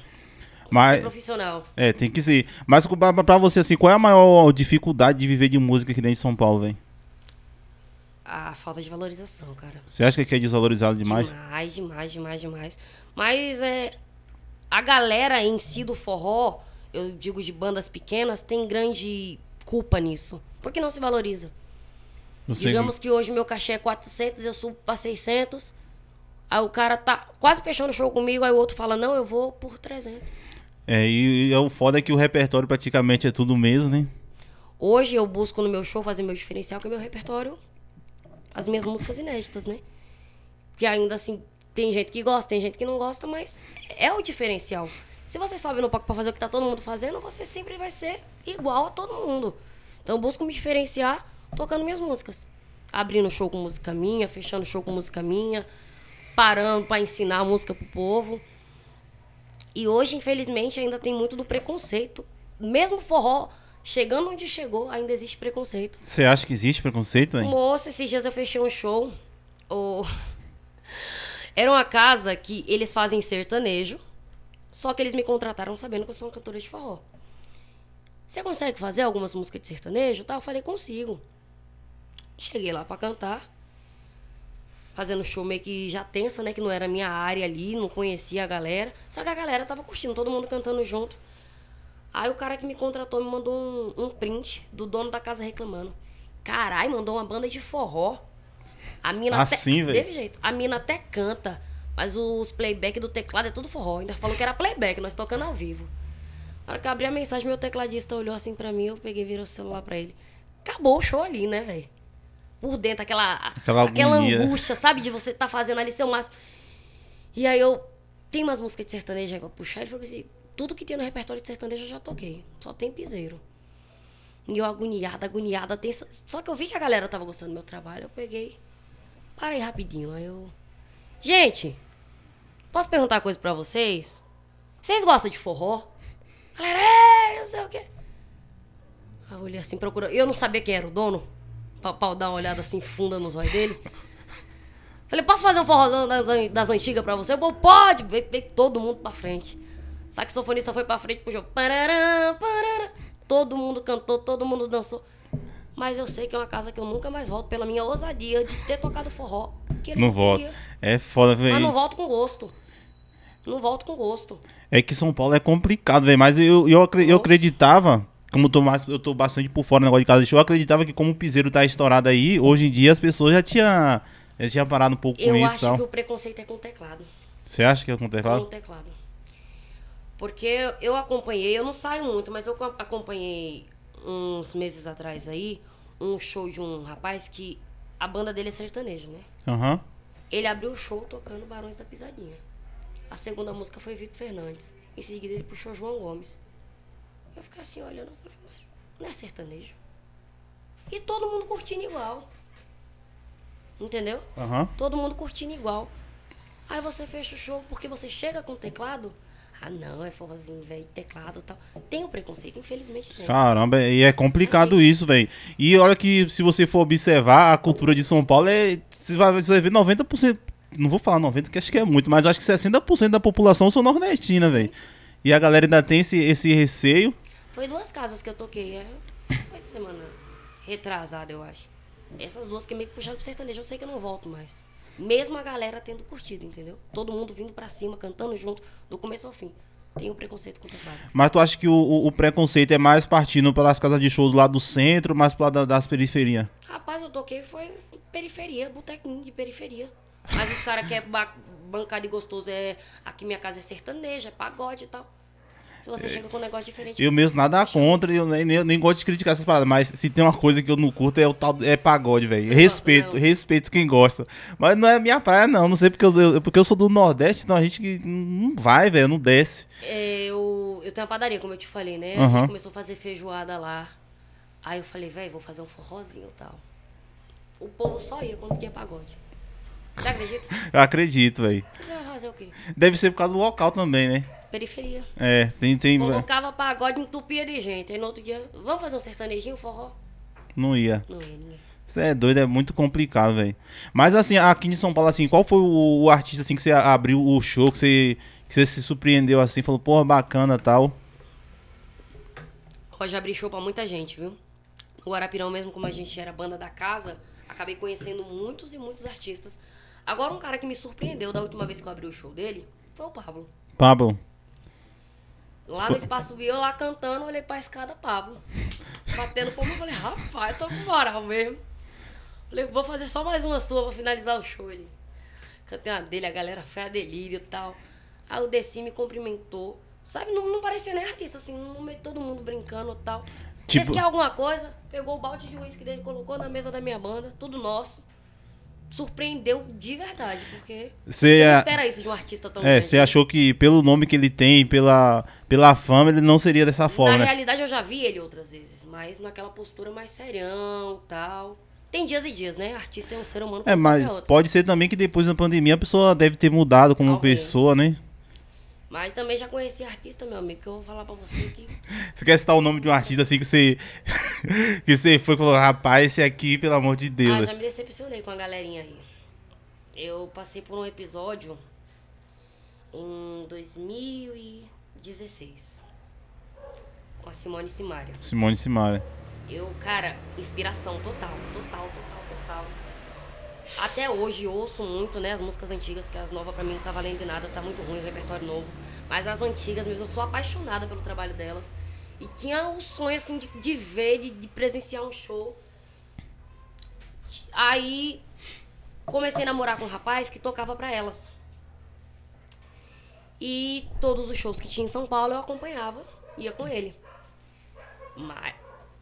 Mas, ser profissional. É, tem que ser. Mas para você, assim, qual é a maior dificuldade de viver de música aqui dentro de São Paulo, vem A falta de valorização, cara. Você acha que aqui é desvalorizado demais? Demais, demais, demais, demais. Mas é, a galera em si do forró, eu digo de bandas pequenas, tem grande culpa nisso. Porque não se valoriza. Não Digamos que hoje meu cachê é 400, eu subo para 600. Aí o cara tá quase fechando o show comigo, aí o outro fala: Não, eu vou por 300. É, e, e é o foda é que o repertório praticamente é tudo mesmo, né? Hoje eu busco no meu show fazer meu diferencial, que é meu repertório, as minhas músicas inéditas, né? Que ainda assim, tem gente que gosta, tem gente que não gosta, mas é o diferencial. Se você sobe no palco pra fazer o que tá todo mundo fazendo, você sempre vai ser igual a todo mundo. Então eu busco me diferenciar tocando minhas músicas. Abrindo show com música minha, fechando show com música minha, parando para ensinar música pro povo. E hoje, infelizmente, ainda tem muito do preconceito. Mesmo forró chegando onde chegou, ainda existe preconceito. Você acha que existe preconceito, hein? Moço, esses dias eu fechei um show. Oh... Era uma casa que eles fazem sertanejo, só que eles me contrataram sabendo que eu sou uma cantora de forró. Você consegue fazer algumas músicas de sertanejo? Tá, eu falei, consigo. Cheguei lá para cantar fazendo show meio que já tensa, né? Que não era minha área ali, não conhecia a galera. Só que a galera tava curtindo, todo mundo cantando junto. Aí o cara que me contratou me mandou um, um print do dono da casa reclamando. Caralho, mandou uma banda de forró. A mina assim, até... velho. Desse jeito. A mina até canta, mas os playback do teclado é tudo forró. Ainda falou que era playback, nós tocando ao vivo. Na hora que eu abri a mensagem, meu tecladista olhou assim para mim, eu peguei e virei o celular para ele. Acabou o show ali, né, velho? por dentro, aquela, aquela, aquela angústia, sabe? De você tá fazendo ali seu máximo. E aí eu. Tem umas músicas de sertanejo aí pra puxar. Ele falou assim: tudo que tem no repertório de sertanejo eu já toquei. Só tem piseiro. E eu agoniada, agoniada, tensa. Só que eu vi que a galera tava gostando do meu trabalho. Eu peguei. Parei rapidinho. Aí eu. Gente, posso perguntar uma coisa pra vocês? Vocês gostam de forró? Galera, é, eu sei o quê. Aí eu olhei assim, procurando. Eu não sabia quem era o dono pra dar uma olhada assim funda nos olhos dele. Falei, posso fazer um forrozão das, das antigas pra você? pode! Veio, veio todo mundo pra frente. Saxofonista foi pra frente, puxou. Parará, parará. Todo mundo cantou, todo mundo dançou. Mas eu sei que é uma casa que eu nunca mais volto pela minha ousadia de ter tocado forró. não volto. É foda, velho. Mas não volto com gosto. Não volto com gosto. É que São Paulo é complicado, velho. Mas eu, eu, eu, eu acreditava como eu tô, mais, eu tô bastante por fora do negócio de casa de show, eu acreditava que como o piseiro tá estourado aí, hoje em dia as pessoas já tinham já tinha parado um pouco eu com isso. Eu acho que o preconceito é com o teclado. Você acha que é com o teclado? Com o teclado. Porque eu acompanhei, eu não saio muito, mas eu acompanhei uns meses atrás aí um show de um rapaz que a banda dele é sertanejo, né? Aham. Uhum. Ele abriu o show tocando Barões da Pisadinha. A segunda música foi Vitor Fernandes. Em seguida ele puxou João Gomes. Eu fiquei assim olhando, eu falei, mas não é sertanejo. E todo mundo curtindo igual. Entendeu? Uhum. Todo mundo curtindo igual. Aí você fecha o show porque você chega com o teclado. Ah, não, é forrozinho, velho, teclado e tal. Tem o preconceito, infelizmente tem. Caramba, e é complicado é. isso, velho. E olha que se você for observar, a cultura de São Paulo é. Você vai, você vai ver 90%. Não vou falar 90%, que acho que é muito, mas acho que 60% da população são nordestina, velho. E a galera ainda tem esse, esse receio foi duas casas que eu toquei. É, foi semana retrasada, eu acho. Essas duas que meio que puxaram pro sertanejo, eu sei que eu não volto mais. Mesmo a galera tendo curtido, entendeu? Todo mundo vindo para cima, cantando junto, do começo ao fim. Tem o preconceito contra o trabalho. Mas tu acha que o, o, o, preconceito é mais partindo pelas casas de show do lado do centro, mais pro lado das periferias? Rapaz, eu toquei foi periferia, botequinho de periferia. Mas os caras que é bancada e gostoso é. Aqui minha casa é sertaneja, é pagode e tal. Se você é. chega com um negócio diferente. Eu mesmo nada contra, eu nem, nem, nem, gosto de criticar essas paradas, mas se tem uma coisa que eu não curto é o tal é pagode, velho. Respeito, não. respeito quem gosta. Mas não é minha praia não, não sei porque eu, porque eu sou do Nordeste, então a gente que não vai, velho, não desce. É, eu, eu tenho uma padaria, como eu te falei, né? Uhum. A gente começou a fazer feijoada lá. Aí eu falei, velho, vou fazer um forrozinho e tal. O povo só ia quando tinha pagode. Você acredita? Eu acredito, velho. Deve ser por causa do local também, né? periferia. É, tem. tem... Colocava pagode, entupia de gente. Aí no outro dia, vamos fazer um sertanejinho, forró? Não ia. Não ia, ninguém. é doido, é muito complicado, velho. Mas assim, aqui em São Paulo, assim, qual foi o, o artista assim que você abriu o show, que você, que você se surpreendeu assim, falou, porra, bacana tal? Eu já abri show pra muita gente, viu? O Guarapirão, mesmo como a gente era banda da casa, acabei conhecendo muitos e muitos artistas. Agora, um cara que me surpreendeu da última vez que eu abri o show dele foi o Pablo. Pablo? Lá no espaço eu lá cantando, olhei pra escada Pablo. Batendo como eu falei, rapaz, tô com moral mesmo. Falei, vou fazer só mais uma sua pra finalizar o show. ali. Cantei uma dele, a galera foi a delírio e tal. Aí o Deci me cumprimentou. Sabe, não, não parecia nem artista, assim, no meio todo mundo brincando e tal. Tipo... Fez que alguma coisa, pegou o balde de uísque dele, colocou na mesa da minha banda, tudo nosso surpreendeu de verdade, porque você não é- espera isso de um artista tão É, você achou que pelo nome que ele tem, pela, pela fama, ele não seria dessa forma, Na né? realidade, eu já vi ele outras vezes, mas naquela postura mais serião tal. Tem dias e dias, né? Artista é um ser humano. É, mas pode ser também que depois da pandemia a pessoa deve ter mudado como Talvez. pessoa, né? Mas também já conheci artista, meu amigo, que eu vou falar pra você que. você quer citar o nome de um artista assim que você. que você foi e falou, rapaz, esse aqui, pelo amor de Deus. Ah, já me decepcionei com a galerinha aí. Eu passei por um episódio em 2016. Com a Simone Simaria. Simone Simaria. Eu, cara, inspiração total, total, total, total. Até hoje ouço muito, né? As músicas antigas, que as novas pra mim não tá valendo de nada, tá muito ruim o repertório novo. Mas as antigas mesmo, eu sou apaixonada pelo trabalho delas. E tinha o um sonho, assim, de, de ver, de, de presenciar um show. Aí comecei a namorar com um rapaz que tocava para elas. E todos os shows que tinha em São Paulo eu acompanhava, ia com ele. Mas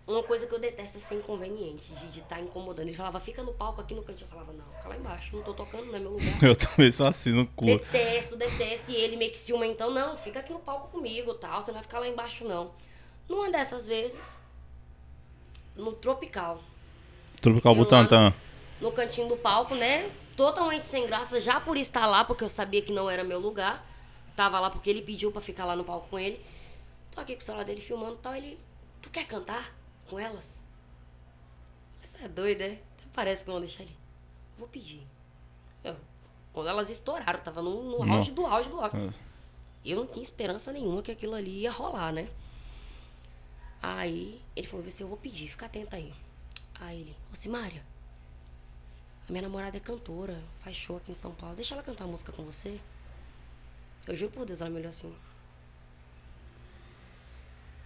uma coisa que eu detesto é assim, ser inconveniente, de estar tá incomodando. Ele falava, fica no palco aqui no cantinho Eu falava, não, fica lá embaixo, não tô tocando, não é meu lugar. eu também sou assim no cu. Detesto, detesto. E ele meio que ciúma, então, não, fica aqui no palco comigo tal, você não vai ficar lá embaixo, não. Numa dessas vezes, no Tropical. Tropical Butantan. No, no cantinho do palco, né? Totalmente sem graça, já por estar lá, porque eu sabia que não era meu lugar. Tava lá porque ele pediu para ficar lá no palco com ele. Tô aqui com o celular dele filmando e tal. Ele, tu quer cantar? com elas? Essa é doida, é? Até parece que vão deixar ele. Eu vou pedir. Eu, quando elas estouraram, tava no, no auge do auge do auge. É. Eu não tinha esperança nenhuma que aquilo ali ia rolar, né? Aí ele falou, vê eu vou pedir, fica atenta aí. Aí ele, ô Simária, a minha namorada é cantora, faz show aqui em São Paulo, deixa ela cantar música com você. Eu juro por Deus, ela é me olhou assim.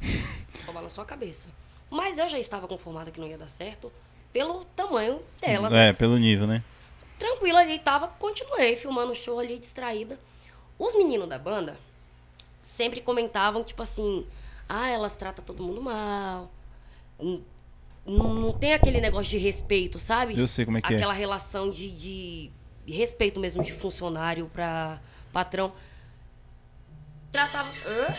Só balançou a cabeça. Mas eu já estava conformada que não ia dar certo pelo tamanho dela É, né? pelo nível, né? Tranquila ali, tava, continuei filmando o show ali, distraída. Os meninos da banda sempre comentavam, tipo assim, ah, elas tratam todo mundo mal. Não tem aquele negócio de respeito, sabe? Eu sei como é que Aquela é. Aquela relação de, de respeito mesmo de funcionário para patrão. Tratava. Hã?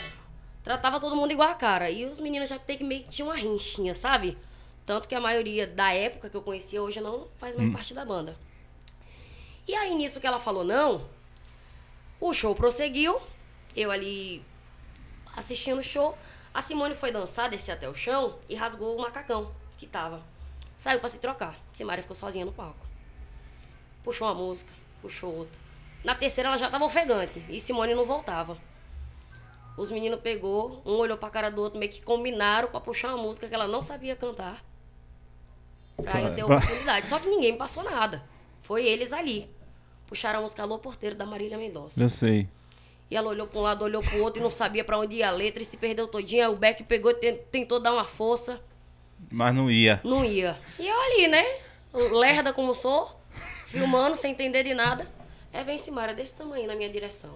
tratava todo mundo igual a cara. E os meninos já tem que meio que tinha uma rinchinha, sabe? Tanto que a maioria da época que eu conhecia hoje não faz mais hum. parte da banda. E aí, nisso que ela falou não, o show prosseguiu. Eu ali assistindo o show. A Simone foi dançar, descer até o chão e rasgou o macacão que tava. Saiu para se trocar. Simária ficou sozinha no palco. Puxou uma música, puxou outra. Na terceira ela já tava ofegante e Simone não voltava. Os meninos pegou, um olhou pra cara do outro, meio que combinaram pra puxar uma música que ela não sabia cantar. Pra eu ter oportunidade. Só que ninguém me passou nada. Foi eles ali. Puxaram a música Alô Porteiro da Marília Mendonça. Eu sei. E ela olhou pra um lado, olhou pro outro e não sabia pra onde ia a letra e se perdeu todinha. O Beck pegou e tentou dar uma força. Mas não ia. Não ia. E eu ali, né? Lerda como sou, filmando, sem entender de nada. É, vem Simara desse tamanho na minha direção.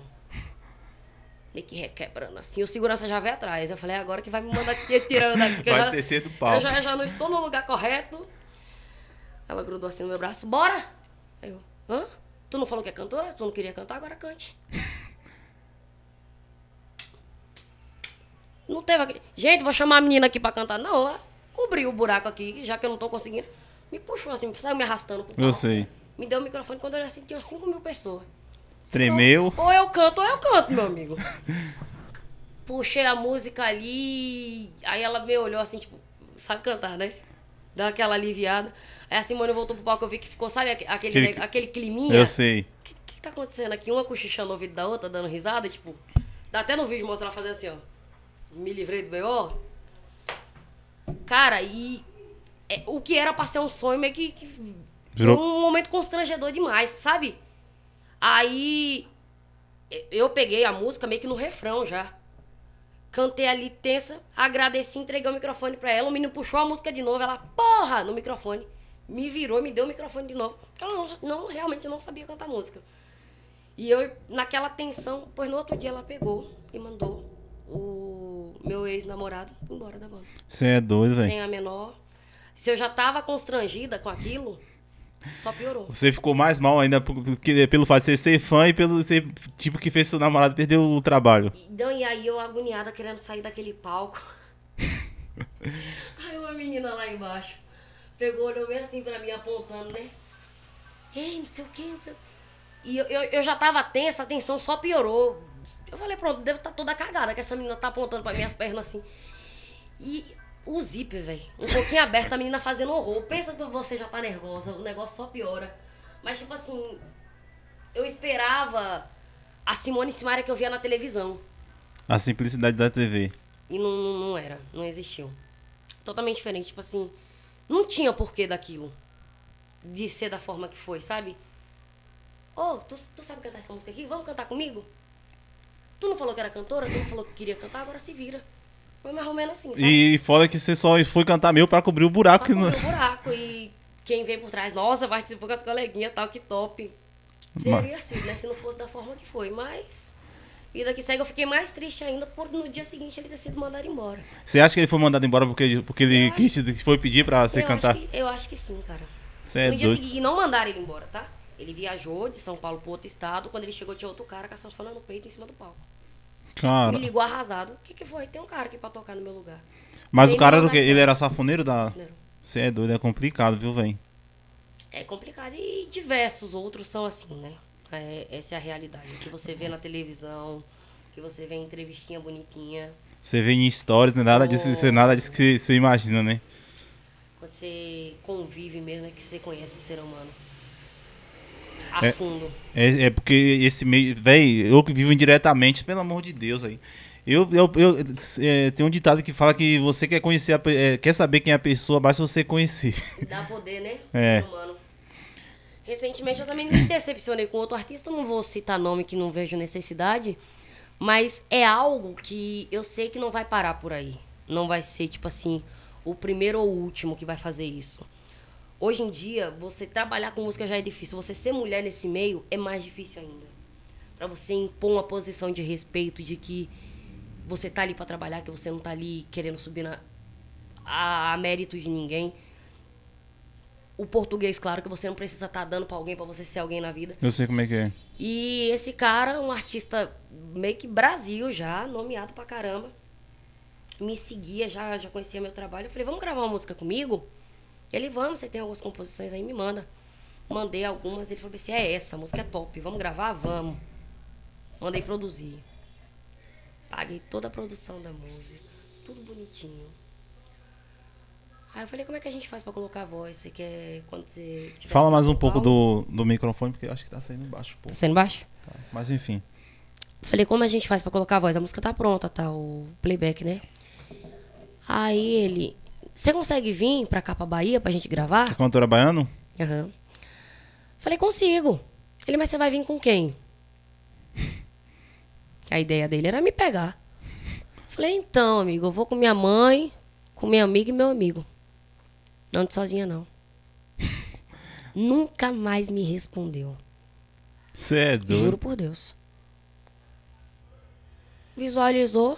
Falei, que requebrando assim. O segurança já veio atrás. Eu falei, é agora que vai me mandar tirando aqui. Que vai eu já, do pau. Eu já, já não estou no lugar correto. Ela grudou assim no meu braço, bora! Aí eu, hã? Tu não falou que é cantor? Tu não queria cantar? Agora cante. Não teve aqui. Gente, vou chamar a menina aqui pra cantar. Não, ó. cobriu o buraco aqui, já que eu não tô conseguindo. Me puxou assim, saiu me arrastando pro Eu sei. Me deu o microfone quando eu olhei assim, tinha 5 mil pessoas. Tremeu. Ou, ou eu canto ou eu canto, meu amigo. Puxei a música ali, aí ela me olhou assim, tipo, sabe cantar, né? Dá aquela aliviada. Aí a Simone voltou pro palco, eu vi que ficou, sabe, aquele, aquele, aquele climinha? Eu sei. O que, que tá acontecendo aqui? Uma cochichando no ouvido da outra, dando risada, tipo... Dá até no vídeo, mostra ela fazendo assim, ó. Me livrei do B.O. Cara, e... É, o que era pra ser um sonho meio que, que... Virou... Um momento constrangedor demais, sabe? Aí eu peguei a música meio que no refrão já. Cantei ali tensa, agradeci, entreguei o microfone para ela. O menino puxou a música de novo, ela, porra, no microfone. Me virou e me deu o microfone de novo. Porque ela não, não, realmente não sabia cantar música. E eu, naquela tensão, pois no outro dia ela pegou e mandou o meu ex-namorado embora da banda. Você é doido, velho. Sem a menor. Se eu já tava constrangida com aquilo, só piorou. Você ficou mais mal ainda porque, pelo fato de você ser fã e pelo ser tipo que fez seu namorado perder o trabalho. Então, e aí eu agoniada querendo sair daquele palco. aí uma menina lá embaixo pegou, olhou bem assim pra mim, apontando, né? Ei, não sei o que, não sei o que. E eu, eu, eu já tava tensa, a tensão só piorou. Eu falei, pronto, deve estar tá toda cagada que essa menina tá apontando pra minhas pernas assim. E o zíper, velho. Um pouquinho aberto, a menina fazendo horror. Pensa que você já tá nervosa, o negócio só piora. Mas, tipo assim, eu esperava a Simone Simaria que eu via na televisão. A simplicidade da TV. E não, não, não era, não existiu. Totalmente diferente, tipo assim, não tinha porquê daquilo. De ser da forma que foi, sabe? Ô, oh, tu, tu sabe cantar essa música aqui? Vamos cantar comigo? Tu não falou que era cantora, tu não falou que queria cantar, agora se vira. Foi mais ou menos assim, sabe? E fora que você só foi cantar meu pra cobrir o buraco. Pra cobrir né? o buraco. E quem vem por trás, nossa, participou com as coleguinhas tal, que top. Seria mas... assim, né? Se não fosse da forma que foi, mas. Vida que segue, eu fiquei mais triste ainda por no dia seguinte ele ter sido mandado embora. Você acha que ele foi mandado embora porque, porque ele quis, foi pedir pra você eu cantar? Acho que, eu acho que sim, cara. Você é doido. Seguinte, e não mandaram ele embora, tá? Ele viajou de São Paulo para outro estado. Quando ele chegou, tinha outro cara com a sanfona no peito em cima do palco. Cara. Me ligou arrasado. O que, que foi? Tem um cara aqui pra tocar no meu lugar. Mas o cara era o né? quê? Ele era safoneiro da. Você é doido, é complicado, viu, velho? É complicado. E diversos outros são assim, né? É, essa é a realidade. O que você vê na televisão, o que você vê em entrevistinha bonitinha. Você vê em stories, né? nada, disso, você, nada disso que você imagina, né? Quando você convive mesmo, é que você conhece o ser humano a é, fundo. É, é, porque esse meio. Véi, eu que vivo indiretamente, pelo amor de Deus aí. Eu, eu, eu é, um ditado que fala que você quer conhecer, a, é, quer saber quem é a pessoa, basta você conhecer. Dá poder, né? É. Recentemente eu também me decepcionei com outro artista, não vou citar nome que não vejo necessidade, mas é algo que eu sei que não vai parar por aí. Não vai ser, tipo assim, o primeiro ou o último que vai fazer isso. Hoje em dia, você trabalhar com música já é difícil. Você ser mulher nesse meio é mais difícil ainda. Para você impor uma posição de respeito, de que você tá ali para trabalhar, que você não tá ali querendo subir na, a, a mérito de ninguém. O português, claro, que você não precisa estar tá dando para alguém, para você ser alguém na vida. Eu sei como é que é. E esse cara, um artista meio que Brasil já, nomeado pra caramba, me seguia, já, já conhecia meu trabalho. Eu falei, vamos gravar uma música comigo? Ele, vamos, você tem algumas composições aí, me manda. Mandei algumas, ele falou assim, é essa, a música é top, vamos gravar? Vamos. Mandei produzir. Paguei toda a produção da música, tudo bonitinho. Aí eu falei, como é que a gente faz pra colocar a voz? Você quer quando você. Fala mais um pouco do, do microfone, porque acho que tá saindo baixo. Um tá saindo baixo? Tá. Mas enfim. Falei, como a gente faz pra colocar a voz? A música tá pronta, tá? O playback, né? Aí ele, você consegue vir pra cá, pra Bahia, pra gente gravar? É o cantor é baiano? Aham. Uhum. Falei, consigo. Ele, mas você vai vir com quem? A ideia dele era me pegar. Falei, então, amigo, eu vou com minha mãe, com minha amiga e meu amigo. Não de sozinha, não. Nunca mais me respondeu. Você é Juro por Deus. Visualizou,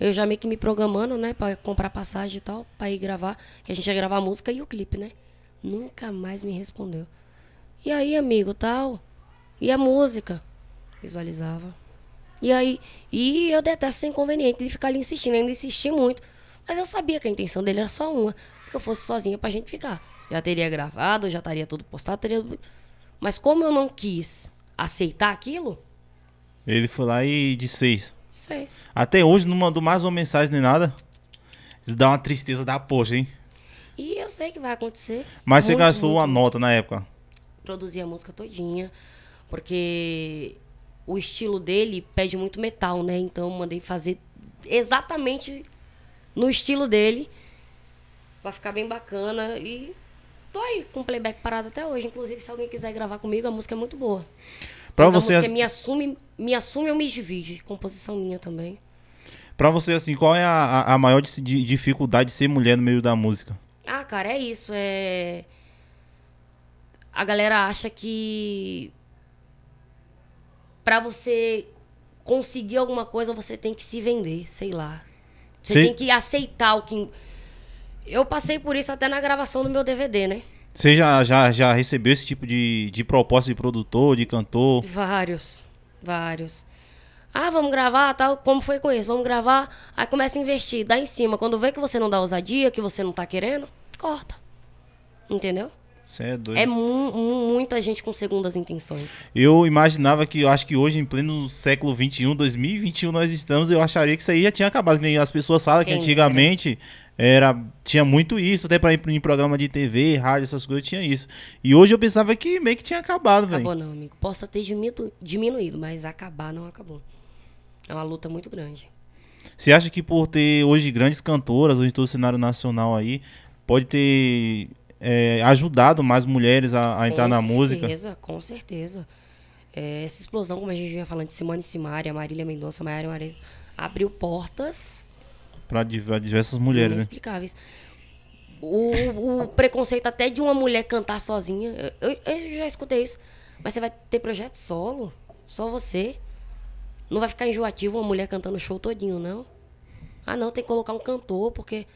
eu já meio que me programando, né, para comprar passagem e tal, para ir gravar, que a gente ia gravar a música e o clipe, né? Nunca mais me respondeu. E aí, amigo, tal? E a música? Visualizava. E aí, e eu detesto ser inconveniente de ficar ali insistindo, ainda insisti muito. Mas eu sabia que a intenção dele era só uma, que eu fosse sozinha pra gente ficar. Já teria gravado, já estaria tudo postado, teria... Mas como eu não quis aceitar aquilo... Ele foi lá e disse isso isso. Até hoje não mandou mais uma mensagem nem nada. Isso dá uma tristeza da poxa, hein? E eu sei que vai acontecer. Mas muito, você gastou muito. uma nota na época? Produzi a música todinha, porque o estilo dele pede muito metal, né? Então eu mandei fazer exatamente no estilo dele. Vai ficar bem bacana e tô aí com o playback parado até hoje. Inclusive, se alguém quiser gravar comigo, a música é muito boa. Pra então, você... a música Me Assume, Me Assume ou Me Divide, composição minha também. Pra você, assim, qual é a, a maior dificuldade de ser mulher no meio da música? Ah, cara, é isso. É... A galera acha que para você conseguir alguma coisa, você tem que se vender, sei lá. Você Sim. tem que aceitar o que. Eu passei por isso até na gravação do meu DVD, né? Você já, já, já recebeu esse tipo de, de proposta de produtor, de cantor? Vários, vários. Ah, vamos gravar, tal, como foi com isso? Vamos gravar, aí começa a investir, dá em cima. Quando vê que você não dá ousadia, que você não tá querendo, corta. Entendeu? Você é doido. É mu mu muita gente com segundas intenções. Eu imaginava que, eu acho que hoje, em pleno século XXI, 2021, nós estamos, eu acharia que isso aí já tinha acabado. As pessoas falam Quem que antigamente... Era? era tinha muito isso, até para ir em programa de TV, rádio, essas coisas, tinha isso. E hoje eu pensava que meio que tinha acabado, velho. Acabou véio. não, amigo. Possa ter diminuído, diminuído, mas acabar não acabou. É uma luta muito grande. Você acha que por ter hoje grandes cantoras, hoje todo o cenário nacional aí, pode ter é, ajudado mais mulheres a, a entrar com na certeza, música? Com certeza, com certeza. É, essa explosão, como a gente vinha falando, de Simone Simaria, Marília Mendonça, Maiara Maria, abriu portas para diversas mulheres. Né? Inexplicáveis. Né? O, o, preconceito até de uma mulher cantar sozinha. Eu, eu, já escutei isso. Mas você vai ter projeto solo? Só você? Não vai ficar enjoativo uma mulher cantando o show todinho, não? Ah, não, tem que colocar um cantor, porque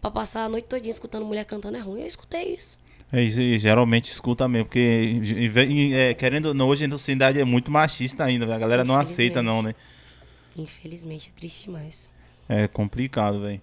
para passar a noite todinha escutando mulher cantando é ruim. Eu escutei isso. É, e, geralmente escuta mesmo, porque e, e, é, querendo não, hoje a sociedade é muito machista ainda, a galera não aceita não, né? Infelizmente, é triste demais. É complicado, velho.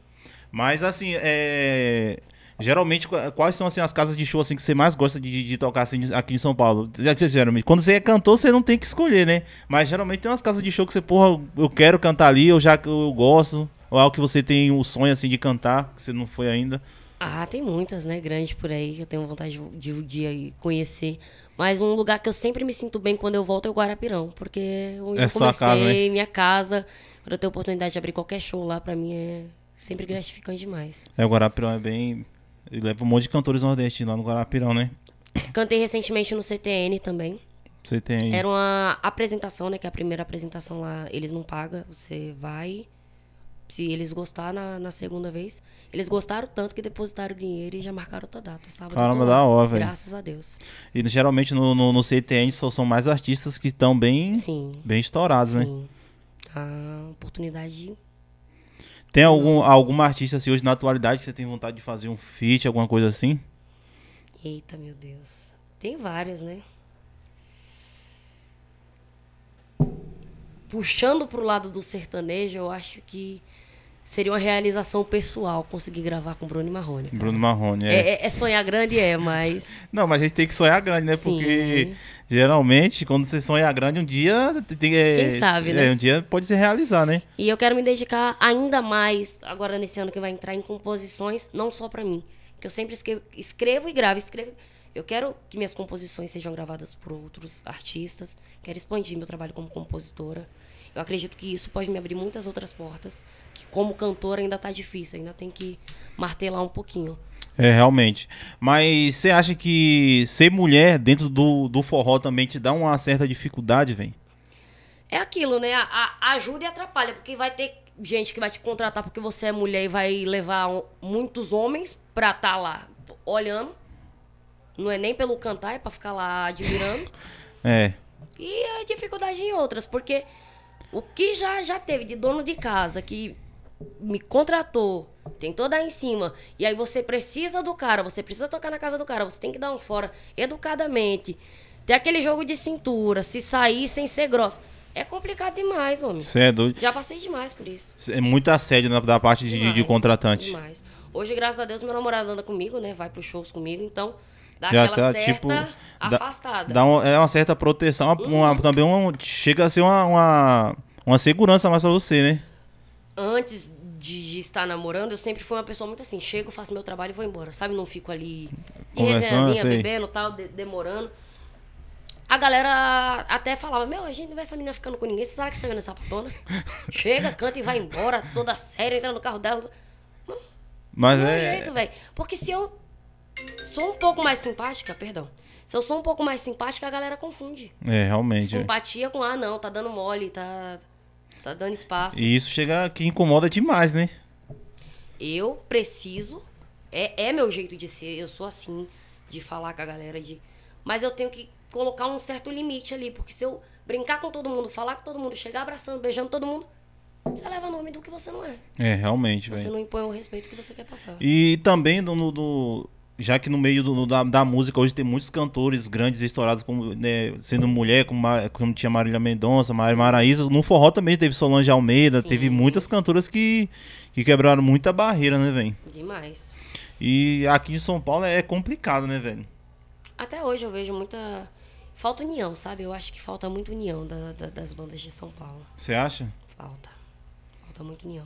Mas assim, é. Geralmente, quais são assim, as casas de show assim, que você mais gosta de, de tocar assim, aqui em São Paulo? Geralmente, quando você é cantor, você não tem que escolher, né? Mas geralmente tem umas casas de show que você, porra, eu quero cantar ali, eu já eu gosto. Ou é algo que você tem o um sonho assim de cantar, que você não foi ainda. Ah, tem muitas, né? Grandes por aí, que eu tenho vontade de, de conhecer. Mas um lugar que eu sempre me sinto bem quando eu volto é o Guarapirão, porque onde é eu comecei, casa, minha casa. Para eu ter a oportunidade de abrir qualquer show lá, para mim é sempre gratificante demais. É, o Guarapirão é bem. Ele leva um monte de cantores nordestinos lá no Guarapirão, né? Cantei recentemente no CTN também. CTN. Era uma apresentação, né? Que é a primeira apresentação lá, eles não pagam, você vai. Se eles gostar na, na segunda vez. Eles gostaram tanto que depositaram o dinheiro e já marcaram outra data. Sábado Caramba, da hora, velho. Graças a Deus. E geralmente no, no, no, CTN só são mais artistas que estão bem, Sim. bem estourados, Sim. né? Sim a oportunidade tem algum, alguma artista assim hoje na atualidade que você tem vontade de fazer um feat, alguma coisa assim? Eita, meu Deus. Tem vários, né? Puxando pro lado do sertanejo, eu acho que seria uma realização pessoal conseguir gravar com Bruno Marrone. Cara. Bruno Marrone, é. é. É, é. sonhar grande, é, mas. Não, mas a gente tem que sonhar grande, né? Sim. Porque geralmente, quando você sonha grande, um dia. Tem, é, Quem sabe, né? é, né? um dia pode se realizar, né? E eu quero me dedicar ainda mais, agora nesse ano que vai entrar, em composições, não só para mim. Que eu sempre escrevo, escrevo e gravo, escrevo. Eu quero que minhas composições sejam gravadas por outros artistas. Quero expandir meu trabalho como compositora. Eu acredito que isso pode me abrir muitas outras portas, que como cantora ainda está difícil, ainda tem que martelar um pouquinho. É, realmente. Mas você acha que ser mulher dentro do, do forró também te dá uma certa dificuldade, vem? É aquilo, né? A, a ajuda e atrapalha, porque vai ter gente que vai te contratar porque você é mulher e vai levar um, muitos homens pra estar tá lá olhando. Não é nem pelo cantar, é pra ficar lá admirando. é. E a dificuldade em outras, porque o que já, já teve de dono de casa que me contratou, tem toda aí em cima, e aí você precisa do cara, você precisa tocar na casa do cara, você tem que dar um fora educadamente. Tem aquele jogo de cintura, se sair sem ser grossa. É complicado demais, homem. Você é doido. Já passei demais por isso. É muita assédio na, da parte de, demais, de, de contratante. Demais. Hoje, graças a Deus, meu namorado anda comigo, né? Vai pros shows comigo, então Dá já aquela tá, certa tipo, afastada. Dá, dá um, é uma certa proteção, uma, uhum. uma, também um chega a ser uma, uma, uma segurança mais pra você, né? Antes de, estar namorando, eu sempre fui uma pessoa muito assim, chego, faço meu trabalho e vou embora, sabe? Não fico ali de resenhazinha, bebendo tal, de, demorando. A galera até falava, meu, a gente não vai essa menina ficando com ninguém, será que essa menina é patona Chega, canta e vai embora, toda séria, entra no carro dela. Mas não é... jeito, Porque se eu sou um pouco mais simpática, perdão. Se eu sou um pouco mais simpática, a galera confunde. É, realmente. É. Simpatia é. com, ah, não, tá dando mole, tá, tá dando espaço. E isso chega que incomoda demais, né? Eu preciso, é, é meu jeito de ser, eu sou assim, de falar com a galera, de... Mas eu tenho que colocar um certo limite ali, porque se eu brincar com todo mundo, falar com todo mundo, chegar abraçando, beijando todo mundo, você leva nome do que você não é. É, realmente, velho. Você véio. não impõe o respeito que você quer passar. E também do, já que no meio do, da, da, música hoje tem muitos cantores grandes estourados, como, né, sendo mulher, como, como tinha Marília Mendonça, Maria Maraísa, no forró também teve Solange Almeida, Sim. teve muitas cantoras que, que quebraram muita barreira, né, velho? Demais. E aqui em São Paulo é complicado, né, velho? Até hoje eu vejo muita. Falta união, sabe? Eu acho que falta muito união da, da, das bandas de São Paulo. Você acha? Falta. Falta muito união.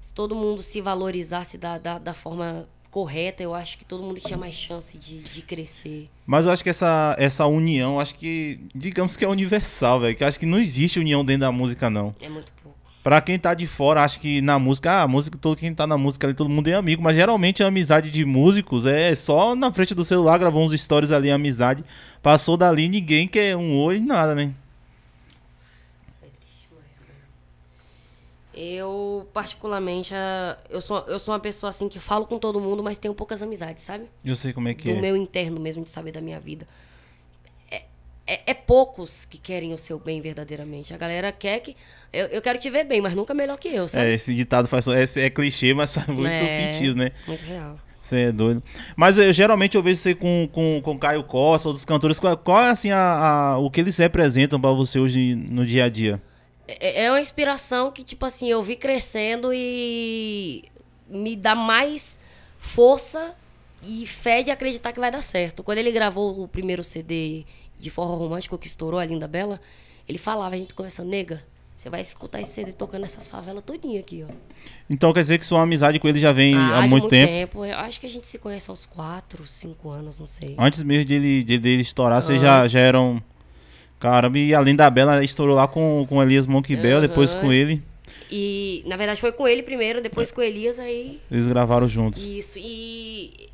Se todo mundo se valorizasse da, da, da forma correta, eu acho que todo mundo tinha mais chance de, de crescer. Mas eu acho que essa, essa união, acho que, digamos que é universal, velho. Que acho que não existe união dentro da música, não. É muito pouco. Pra quem tá de fora, acho que na música, ah, a música, todo quem tá na música ali, todo mundo é amigo, mas geralmente a amizade de músicos é só na frente do celular, gravou uns stories ali, amizade. Passou dali, ninguém quer um oi, nada, né? Eu, particularmente, eu sou, eu sou uma pessoa assim que falo com todo mundo, mas tenho poucas amizades, sabe? Eu sei como é que Do é. Do meu interno mesmo, de saber da minha vida. É, é, é, poucos que querem o seu bem verdadeiramente. A galera quer que. Eu, eu quero te ver bem, mas nunca melhor que eu, sabe? É, esse ditado faz. É, é clichê, mas faz muito é, sentido, né? Muito real. Você é doido. Mas eu, eh, geralmente eu vejo você com, com, com Caio Costa, outros cantores. Qual, qual é assim a, a o que eles representam para você hoje no dia a dia? É, é uma inspiração que, tipo assim, eu vi crescendo e me dá mais força e fé de acreditar que vai dar certo. Quando ele gravou o primeiro CD de forró romântico que estourou, a Linda Bela, ele falava, a gente começa nega, você vai escutar esse CD tocando essas favelas todinha aqui, ó. Então quer dizer que sua amizade com ele já vem ah, há muito, muito tempo? tempo. Eu acho que a gente se conhece há uns 4, 5 anos, não sei. Antes mesmo dele, dele, estourar, Antes. vocês já, já eram... Caramba, e além da Bela estourou lá com, com Elias Monkey uhum. Bell, depois com ele. E, na verdade, foi com ele primeiro, depois é. com Elias, aí... Eles gravaram juntos. Isso, e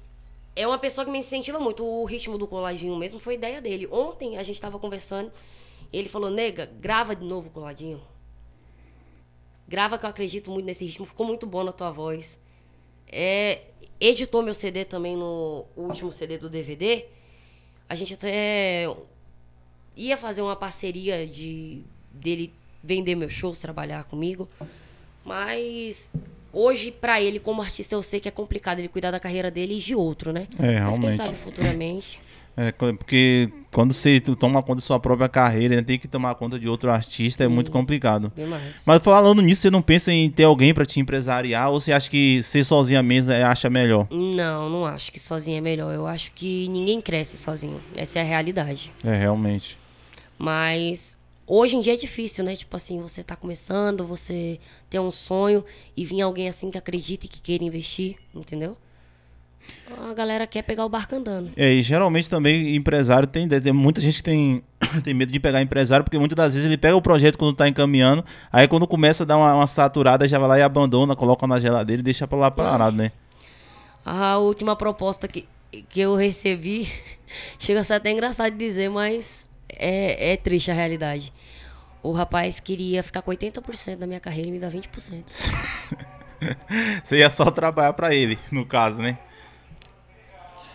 é uma pessoa que me incentiva muito. O ritmo do coladinho mesmo foi ideia dele. Ontem a gente estava conversando, ele falou, nega, grava de novo o coladinho. Grava que eu acredito muito nesse ritmo, ficou muito bom na tua voz. É, editou meu CD também no último CD do DVD. A gente até ia fazer uma parceria de dele vender meus shows, trabalhar comigo. Mas hoje, para ele, como artista, eu sei que é complicado ele cuidar da carreira dele e de outro, né? É, Mas realmente. quem sabe futuramente. É, porque quando você toma conta da sua própria carreira, né, tem que tomar conta de outro artista, é Sim, muito complicado. Demais. Mas falando nisso, você não pensa em ter alguém para te empresariar ou você acha que ser sozinha mesmo é, acha melhor? Não, não acho que sozinha é melhor. Eu acho que ninguém cresce sozinho. Essa é a realidade. É, realmente. Mas hoje em dia é difícil, né? Tipo assim, você tá começando, você tem um sonho e vir alguém assim que acredita e que queira investir, entendeu? A galera quer pegar o barco andando. É, e geralmente também empresário tem, tem muita gente que tem, tem medo de pegar empresário, porque muitas das vezes ele pega o projeto quando tá encaminhando, aí quando começa a dar uma, uma saturada, já vai lá e abandona, coloca na geladeira e deixa pra lá parado, né? A última proposta que, que eu recebi, chega a ser até engraçado de dizer, mas é, é triste a realidade. O rapaz queria ficar com 80% da minha carreira e me dá 20%. Você ia só trabalhar para ele, no caso, né?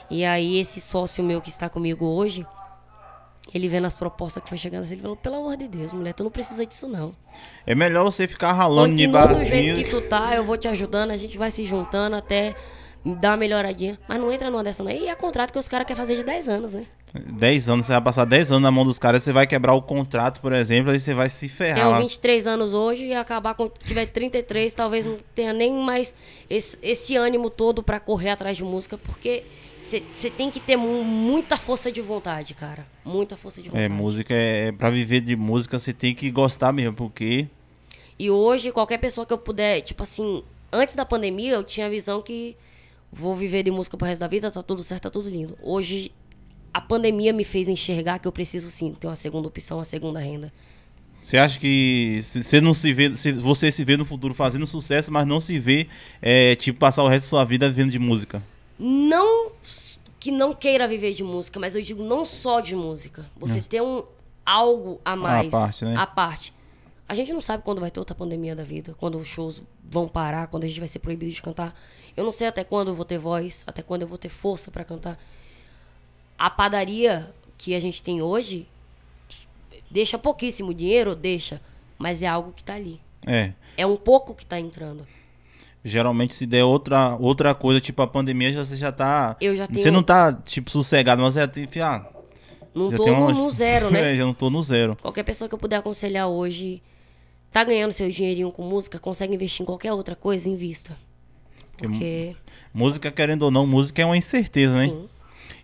E aí esse sócio meu que está comigo hoje, ele vendo as propostas que foi chegando ele falou, pelo amor de Deus, mulher, tu não precisa disso não. É melhor você ficar ralando Continua de barzinho. do jeito que tu tá, eu vou te ajudando, a gente vai se juntando até dá uma melhoradinha. Mas não entra numa dessa, não. E é contrato que os caras querem fazer de 10 anos, né? 10 anos, você vai passar 10 anos na mão dos caras, você vai quebrar o contrato, por exemplo, aí você vai se ferrar. Tenho 23 anos hoje e acabar quando tiver 33, talvez não tenha nem mais esse, esse ânimo todo para correr atrás de música, porque você tem que ter muita força de vontade, cara. Muita força de é, vontade. É, música é. Pra viver de música, você tem que gostar mesmo, porque. E hoje, qualquer pessoa que eu puder, tipo assim, antes da pandemia, eu tinha a visão que vou viver de música pro resto da vida, tá tudo certo, tá tudo lindo. Hoje, a pandemia me fez enxergar que eu preciso sim ter uma segunda opção, uma segunda renda. Você acha que você não se vê, você se vê no futuro fazendo sucesso, mas não se vê é, tipo passar o resto da sua vida vivendo de música? Não que não queira viver de música, mas eu digo não só de música. Você é. ter um algo a mais, a parte, né? A parte. A gente não sabe quando vai ter outra pandemia da vida, quando os shows vão parar, quando a gente vai ser proibido de cantar. Eu não sei até quando eu vou ter voz, até quando eu vou ter força para cantar. A padaria que a gente tem hoje deixa pouquíssimo dinheiro, deixa, mas é algo que tá ali. É. É um pouco que tá entrando. Geralmente, se der outra, outra coisa, tipo a pandemia, você já tá. Eu já tenho... Você não tá, tipo, sossegado, mas você já tem. Ah, não já tô uma... no zero, né? é, já não tô no zero. Qualquer pessoa que eu puder aconselhar hoje, tá ganhando seu dinheirinho com música, consegue investir em qualquer outra coisa, invista. Porque... Música, querendo ou não, música é uma incerteza, né? Sim.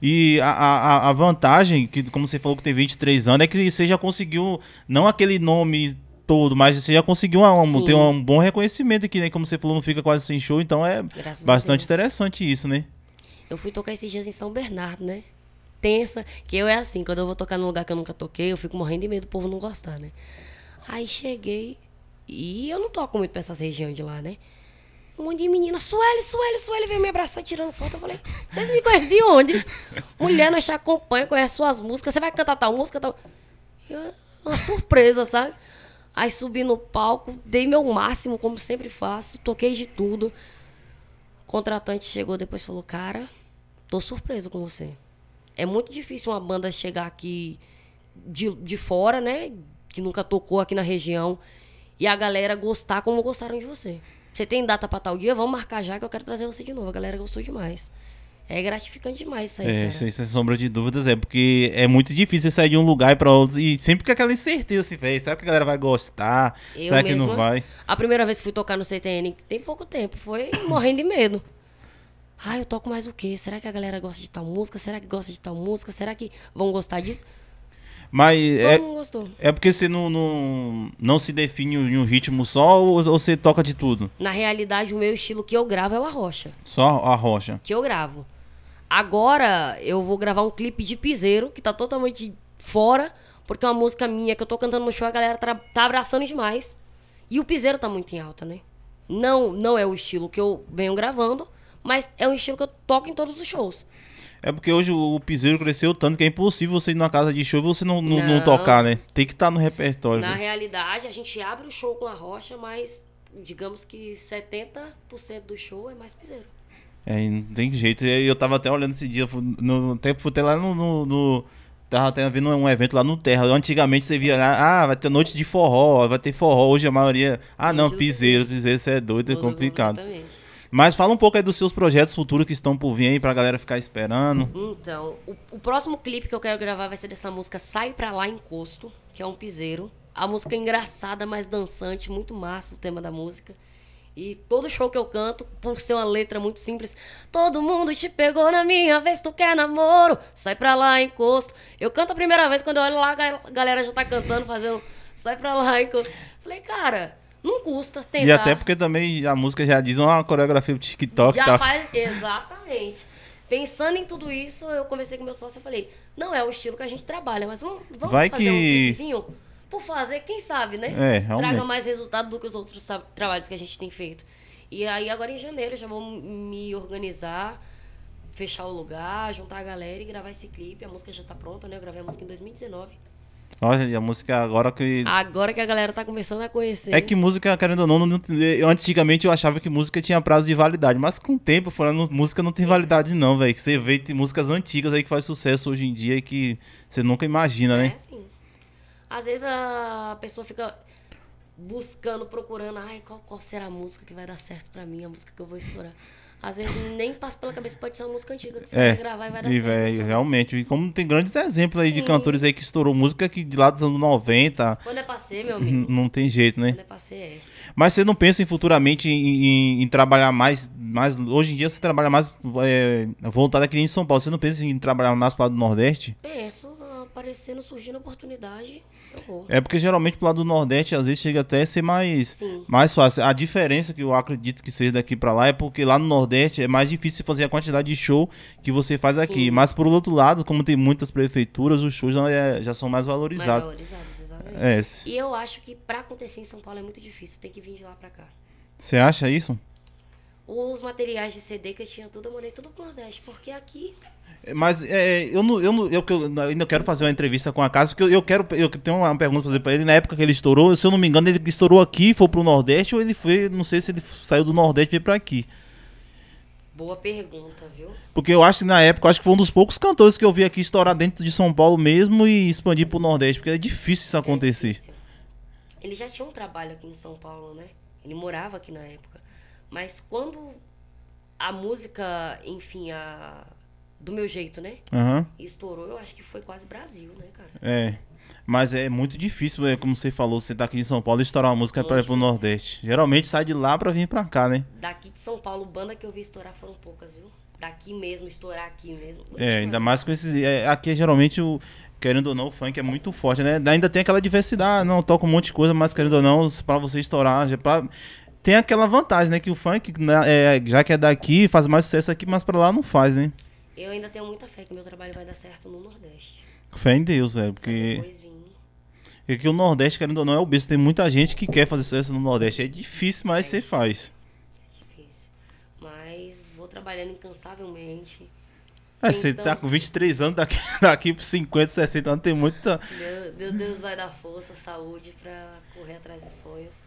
E a, a, a, vantagem, que como você falou que tem 23 anos, é que você já conseguiu, não aquele nome todo, mas você já conseguiu um, ter um bom reconhecimento aqui, né? Como você falou, não fica quase sem show, então é Graças bastante interessante isso, né? Eu fui tocar esses dias em São Bernardo, né? Tensa, que eu é assim, quando eu vou tocar num lugar que eu nunca toquei, eu fico morrendo de medo do povo não gostar, né? Aí cheguei e eu não toco muito pra essas regiões de lá, né? Um monte de menina, Sueli, Sueli, Sueli, veio me abraçar tirando foto. Eu falei, vocês me conhecem de onde? Mulher, nós te acompanha, conhece suas músicas, você vai cantar tal música, tal. Eu, uma surpresa, sabe? Aí subi no palco, dei meu máximo, como sempre faço, toquei de tudo. O contratante chegou depois falou: Cara, tô surpreso com você. É muito difícil uma banda chegar aqui de, de fora, né? que nunca tocou aqui na região e a galera gostar como gostaram de você. Você tem data para tal dia? Vamos marcar já que eu quero trazer você de novo. A galera gostou demais. É gratificante demais isso aí. É, sem, sem, sombra de dúvidas, é porque é muito difícil sair de um lugar para outro e sempre com aquela incerteza, se assim, fez. Será que a galera vai gostar? Eu será mesma, que não vai? A primeira vez que fui tocar no CTN, tem pouco tempo, foi morrendo de medo. Ah, eu toco mais o quê? Será que a galera gosta de tal música? Será que gosta de tal música? Será que vão gostar disso? Mas é, é porque você não, não, não se define em um ritmo só ou, ou você toca de tudo? Na realidade, o meu estilo que eu gravo é o arrocha. Só a rocha? Que eu gravo. Agora eu vou gravar um clipe de piseiro, que tá totalmente fora, porque é uma música minha que eu tô cantando no show, a galera tá, abraçando demais. E o piseiro tá muito em alta, né? Não, não é o estilo que eu venho gravando, mas é o estilo que eu toco em todos os shows. É porque hoje o piseiro cresceu tanto que é impossível você ir numa casa de show e você não, não, não. não tocar, né? Tem que estar tá no repertório. Na viu? Né? realidade, a gente abre o show com a rocha, mas digamos que 70% do show é mais piseiro. É, não tem jeito. Eu tava até olhando esse dia, no tempo fui até lá no, no, no Tava até vendo um evento lá no Terra. Antigamente você via lá, ah, vai ter noite de forró, vai ter forró. Hoje a maioria. Ah, não, piseiro, piseiro, você é doido, é complicado. Exatamente. Mas fala um pouco aí dos seus projetos futuros que estão por vir aí pra galera ficar esperando. Então, o, o próximo clipe que eu quero gravar vai ser dessa música Sai Pra Lá Encosto, que é um piseiro. A música é engraçada, mais dançante, muito massa o tema da música. E todo show que eu canto, por ser uma letra muito simples, todo mundo te pegou na minha vez, tu quer namoro, sai pra lá, encosto. Eu canto a primeira vez, quando eu olho lá, a galera já tá cantando, fazendo, sai pra lá, encosto. Falei, cara, não custa tentar. E até porque também a música já diz uma coreografia do TikTok. Já tá... faz, exatamente. Pensando em tudo isso, eu conversei com meu sócio e falei, não é o estilo que a gente trabalha, mas vamos, vamos Vai fazer que... um clipezinho por fazer, quem sabe, né? É, realmente. Traga mais resultado do que os outros trabalhos que a gente tem feito. E aí agora em janeiro eu já vou me organizar, fechar o lugar, juntar a galera e gravar esse clipe. A música já tá pronta, né? Eu gravei a música em 2019. Olha, a música agora que. Agora que a galera tá começando a conhecer. É que música, querendo ou não, eu, antigamente eu achava que música tinha prazo de validade, mas com o tempo, falando, música não tem validade, não, velho. Você vê tem músicas antigas aí que faz sucesso hoje em dia e que você nunca imagina, é, né? É, sim. Às vezes a pessoa fica buscando, procurando, ai, qual, qual será a música que vai dar certo para mim, a música que eu vou estourar. Às vezes nem passa pela cabeça, pode ser uma música antiga que você é, vai gravar e vai dar e certo. Véio, realmente. E como tem grandes exemplos aí Sim. de cantores aí que estourou música que de lá dos anos 90. Quando é passei, meu amigo. Não tem jeito, né? Quando é passei, é. Mas você não pensa em, futuramente em, em, em, trabalhar mais, mais. Hoje em dia você trabalha mais é, voltado aqui em São Paulo. Você não pensa em trabalhar mais para o Nordeste? Penso aparecendo, surgindo oportunidade, eu vou. É porque geralmente pro lado do Nordeste, às vezes, chega até a ser mais, Sim. mais fácil. A diferença que eu acredito que seja daqui para lá é porque lá no Nordeste é mais difícil fazer a quantidade de show que você faz Sim. aqui. Mas por outro lado, como tem muitas prefeituras, os shows já, é, já são mais valorizados. Mais valorizados, exatamente. É. E eu acho que para acontecer em São Paulo é muito difícil, tem que vir de lá para cá. Você acha isso? Os materiais de CD que eu tinha tudo, eu mandei tudo pro Nordeste, porque aqui mas é, é, eu, não, eu, não, eu, eu ainda quero fazer uma entrevista com a casa, porque eu, eu quero. Eu tenho uma pergunta pra fazer pra ele. Na época que ele estourou, se eu não me engano, ele estourou aqui, foi pro Nordeste, ou ele foi. Não sei se ele saiu do Nordeste e veio pra aqui. Boa pergunta, viu? Porque eu acho que na época, acho que foi um dos poucos cantores que eu vi aqui estourar dentro de São Paulo mesmo e expandir pro Nordeste, porque é difícil isso é acontecer. É difícil. Ele já tinha um trabalho aqui em São Paulo, né? Ele morava aqui na época. Mas quando a música, enfim, a do meu jeito, né? Uhum. E estourou, eu acho que foi quase Brasil, né, cara? É. Mas é muito difícil, é como você falou, você tá aqui em São Paulo estourar uma música para pro Nordeste. Geralmente sai de lá para vir para cá, né? Daqui de São Paulo, banda que eu vi estourar foram poucas, viu? Daqui mesmo, estourar aqui mesmo. É, ainda mais com esses. É, aqui é geralmente o. Querendo ou não, o funk é muito forte, né? Ainda tem aquela diversidade, não toca um monte de coisa, mas querendo ou não, para você estourar, já pra, tem aquela vantagem, né? Que o funk, né, é, já que é daqui, faz mais sucesso aqui, mas pra lá não faz, né? Eu ainda tenho muita fé que meu trabalho vai dar certo no Nordeste. Fé em Deus, velho, porque... É que o Nordeste, querendo ou não, é obeso. Tem muita gente que quer fazer sucesso no Nordeste. É difícil, mas é você faz. É difícil. Mas vou trabalhando incansavelmente. É, você tá com 23 anos, daqui, daqui por 50, 60 anos, tem muita. Deus, Deus vai dar força, saúde para correr atrás dos sonhos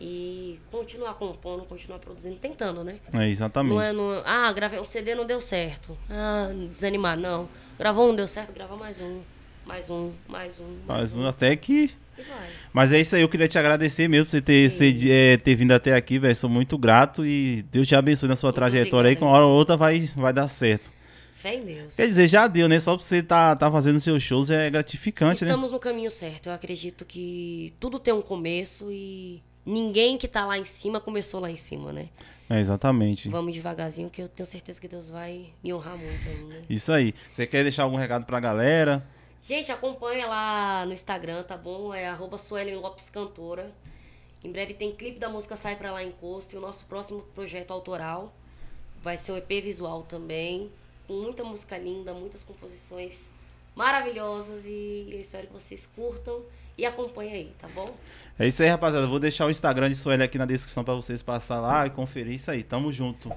e continuar compondo, continuar produzindo, tentando, né? É, exatamente. Não é, é ah, gravei um CD, não deu certo. Ah, desanimar, não. Gravou um, deu certo, grava mais um, mais um, mais um. Mais, mais um, um, até que. E vai. Mas é isso aí, eu queria te agradecer mesmo por você ter, ser, é, ter vindo até aqui, velho. Sou muito grato e Deus te abençoe na sua muito trajetória obrigada, aí, que uma hora ou outra vai, vai dar certo. Fé em Deus. Quer dizer, já deu, né? Só pra você estar tá, tá fazendo seus shows é gratificante, Estamos né? Estamos no caminho certo. Eu acredito que tudo tem um começo e ninguém que está lá em cima começou lá em cima, né? É, exatamente. Vamos devagarzinho, que eu tenho certeza que Deus vai me honrar muito ainda. Né? Isso aí. Você quer deixar algum recado para a galera? Gente, acompanha lá no Instagram, tá bom? É arroba Suelen Lopes Cantora. Em breve tem clipe da música Sai Pra Lá Encosto. E o nosso próximo projeto autoral vai ser um EP visual também. Com muita música linda, muitas composições maravilhosas. E eu espero que vocês curtam e acompanha aí, tá bom? É isso aí, rapaziada. Vou deixar o Instagram de Sueli aqui na descrição para vocês passar lá e conferir isso aí. Tamo junto.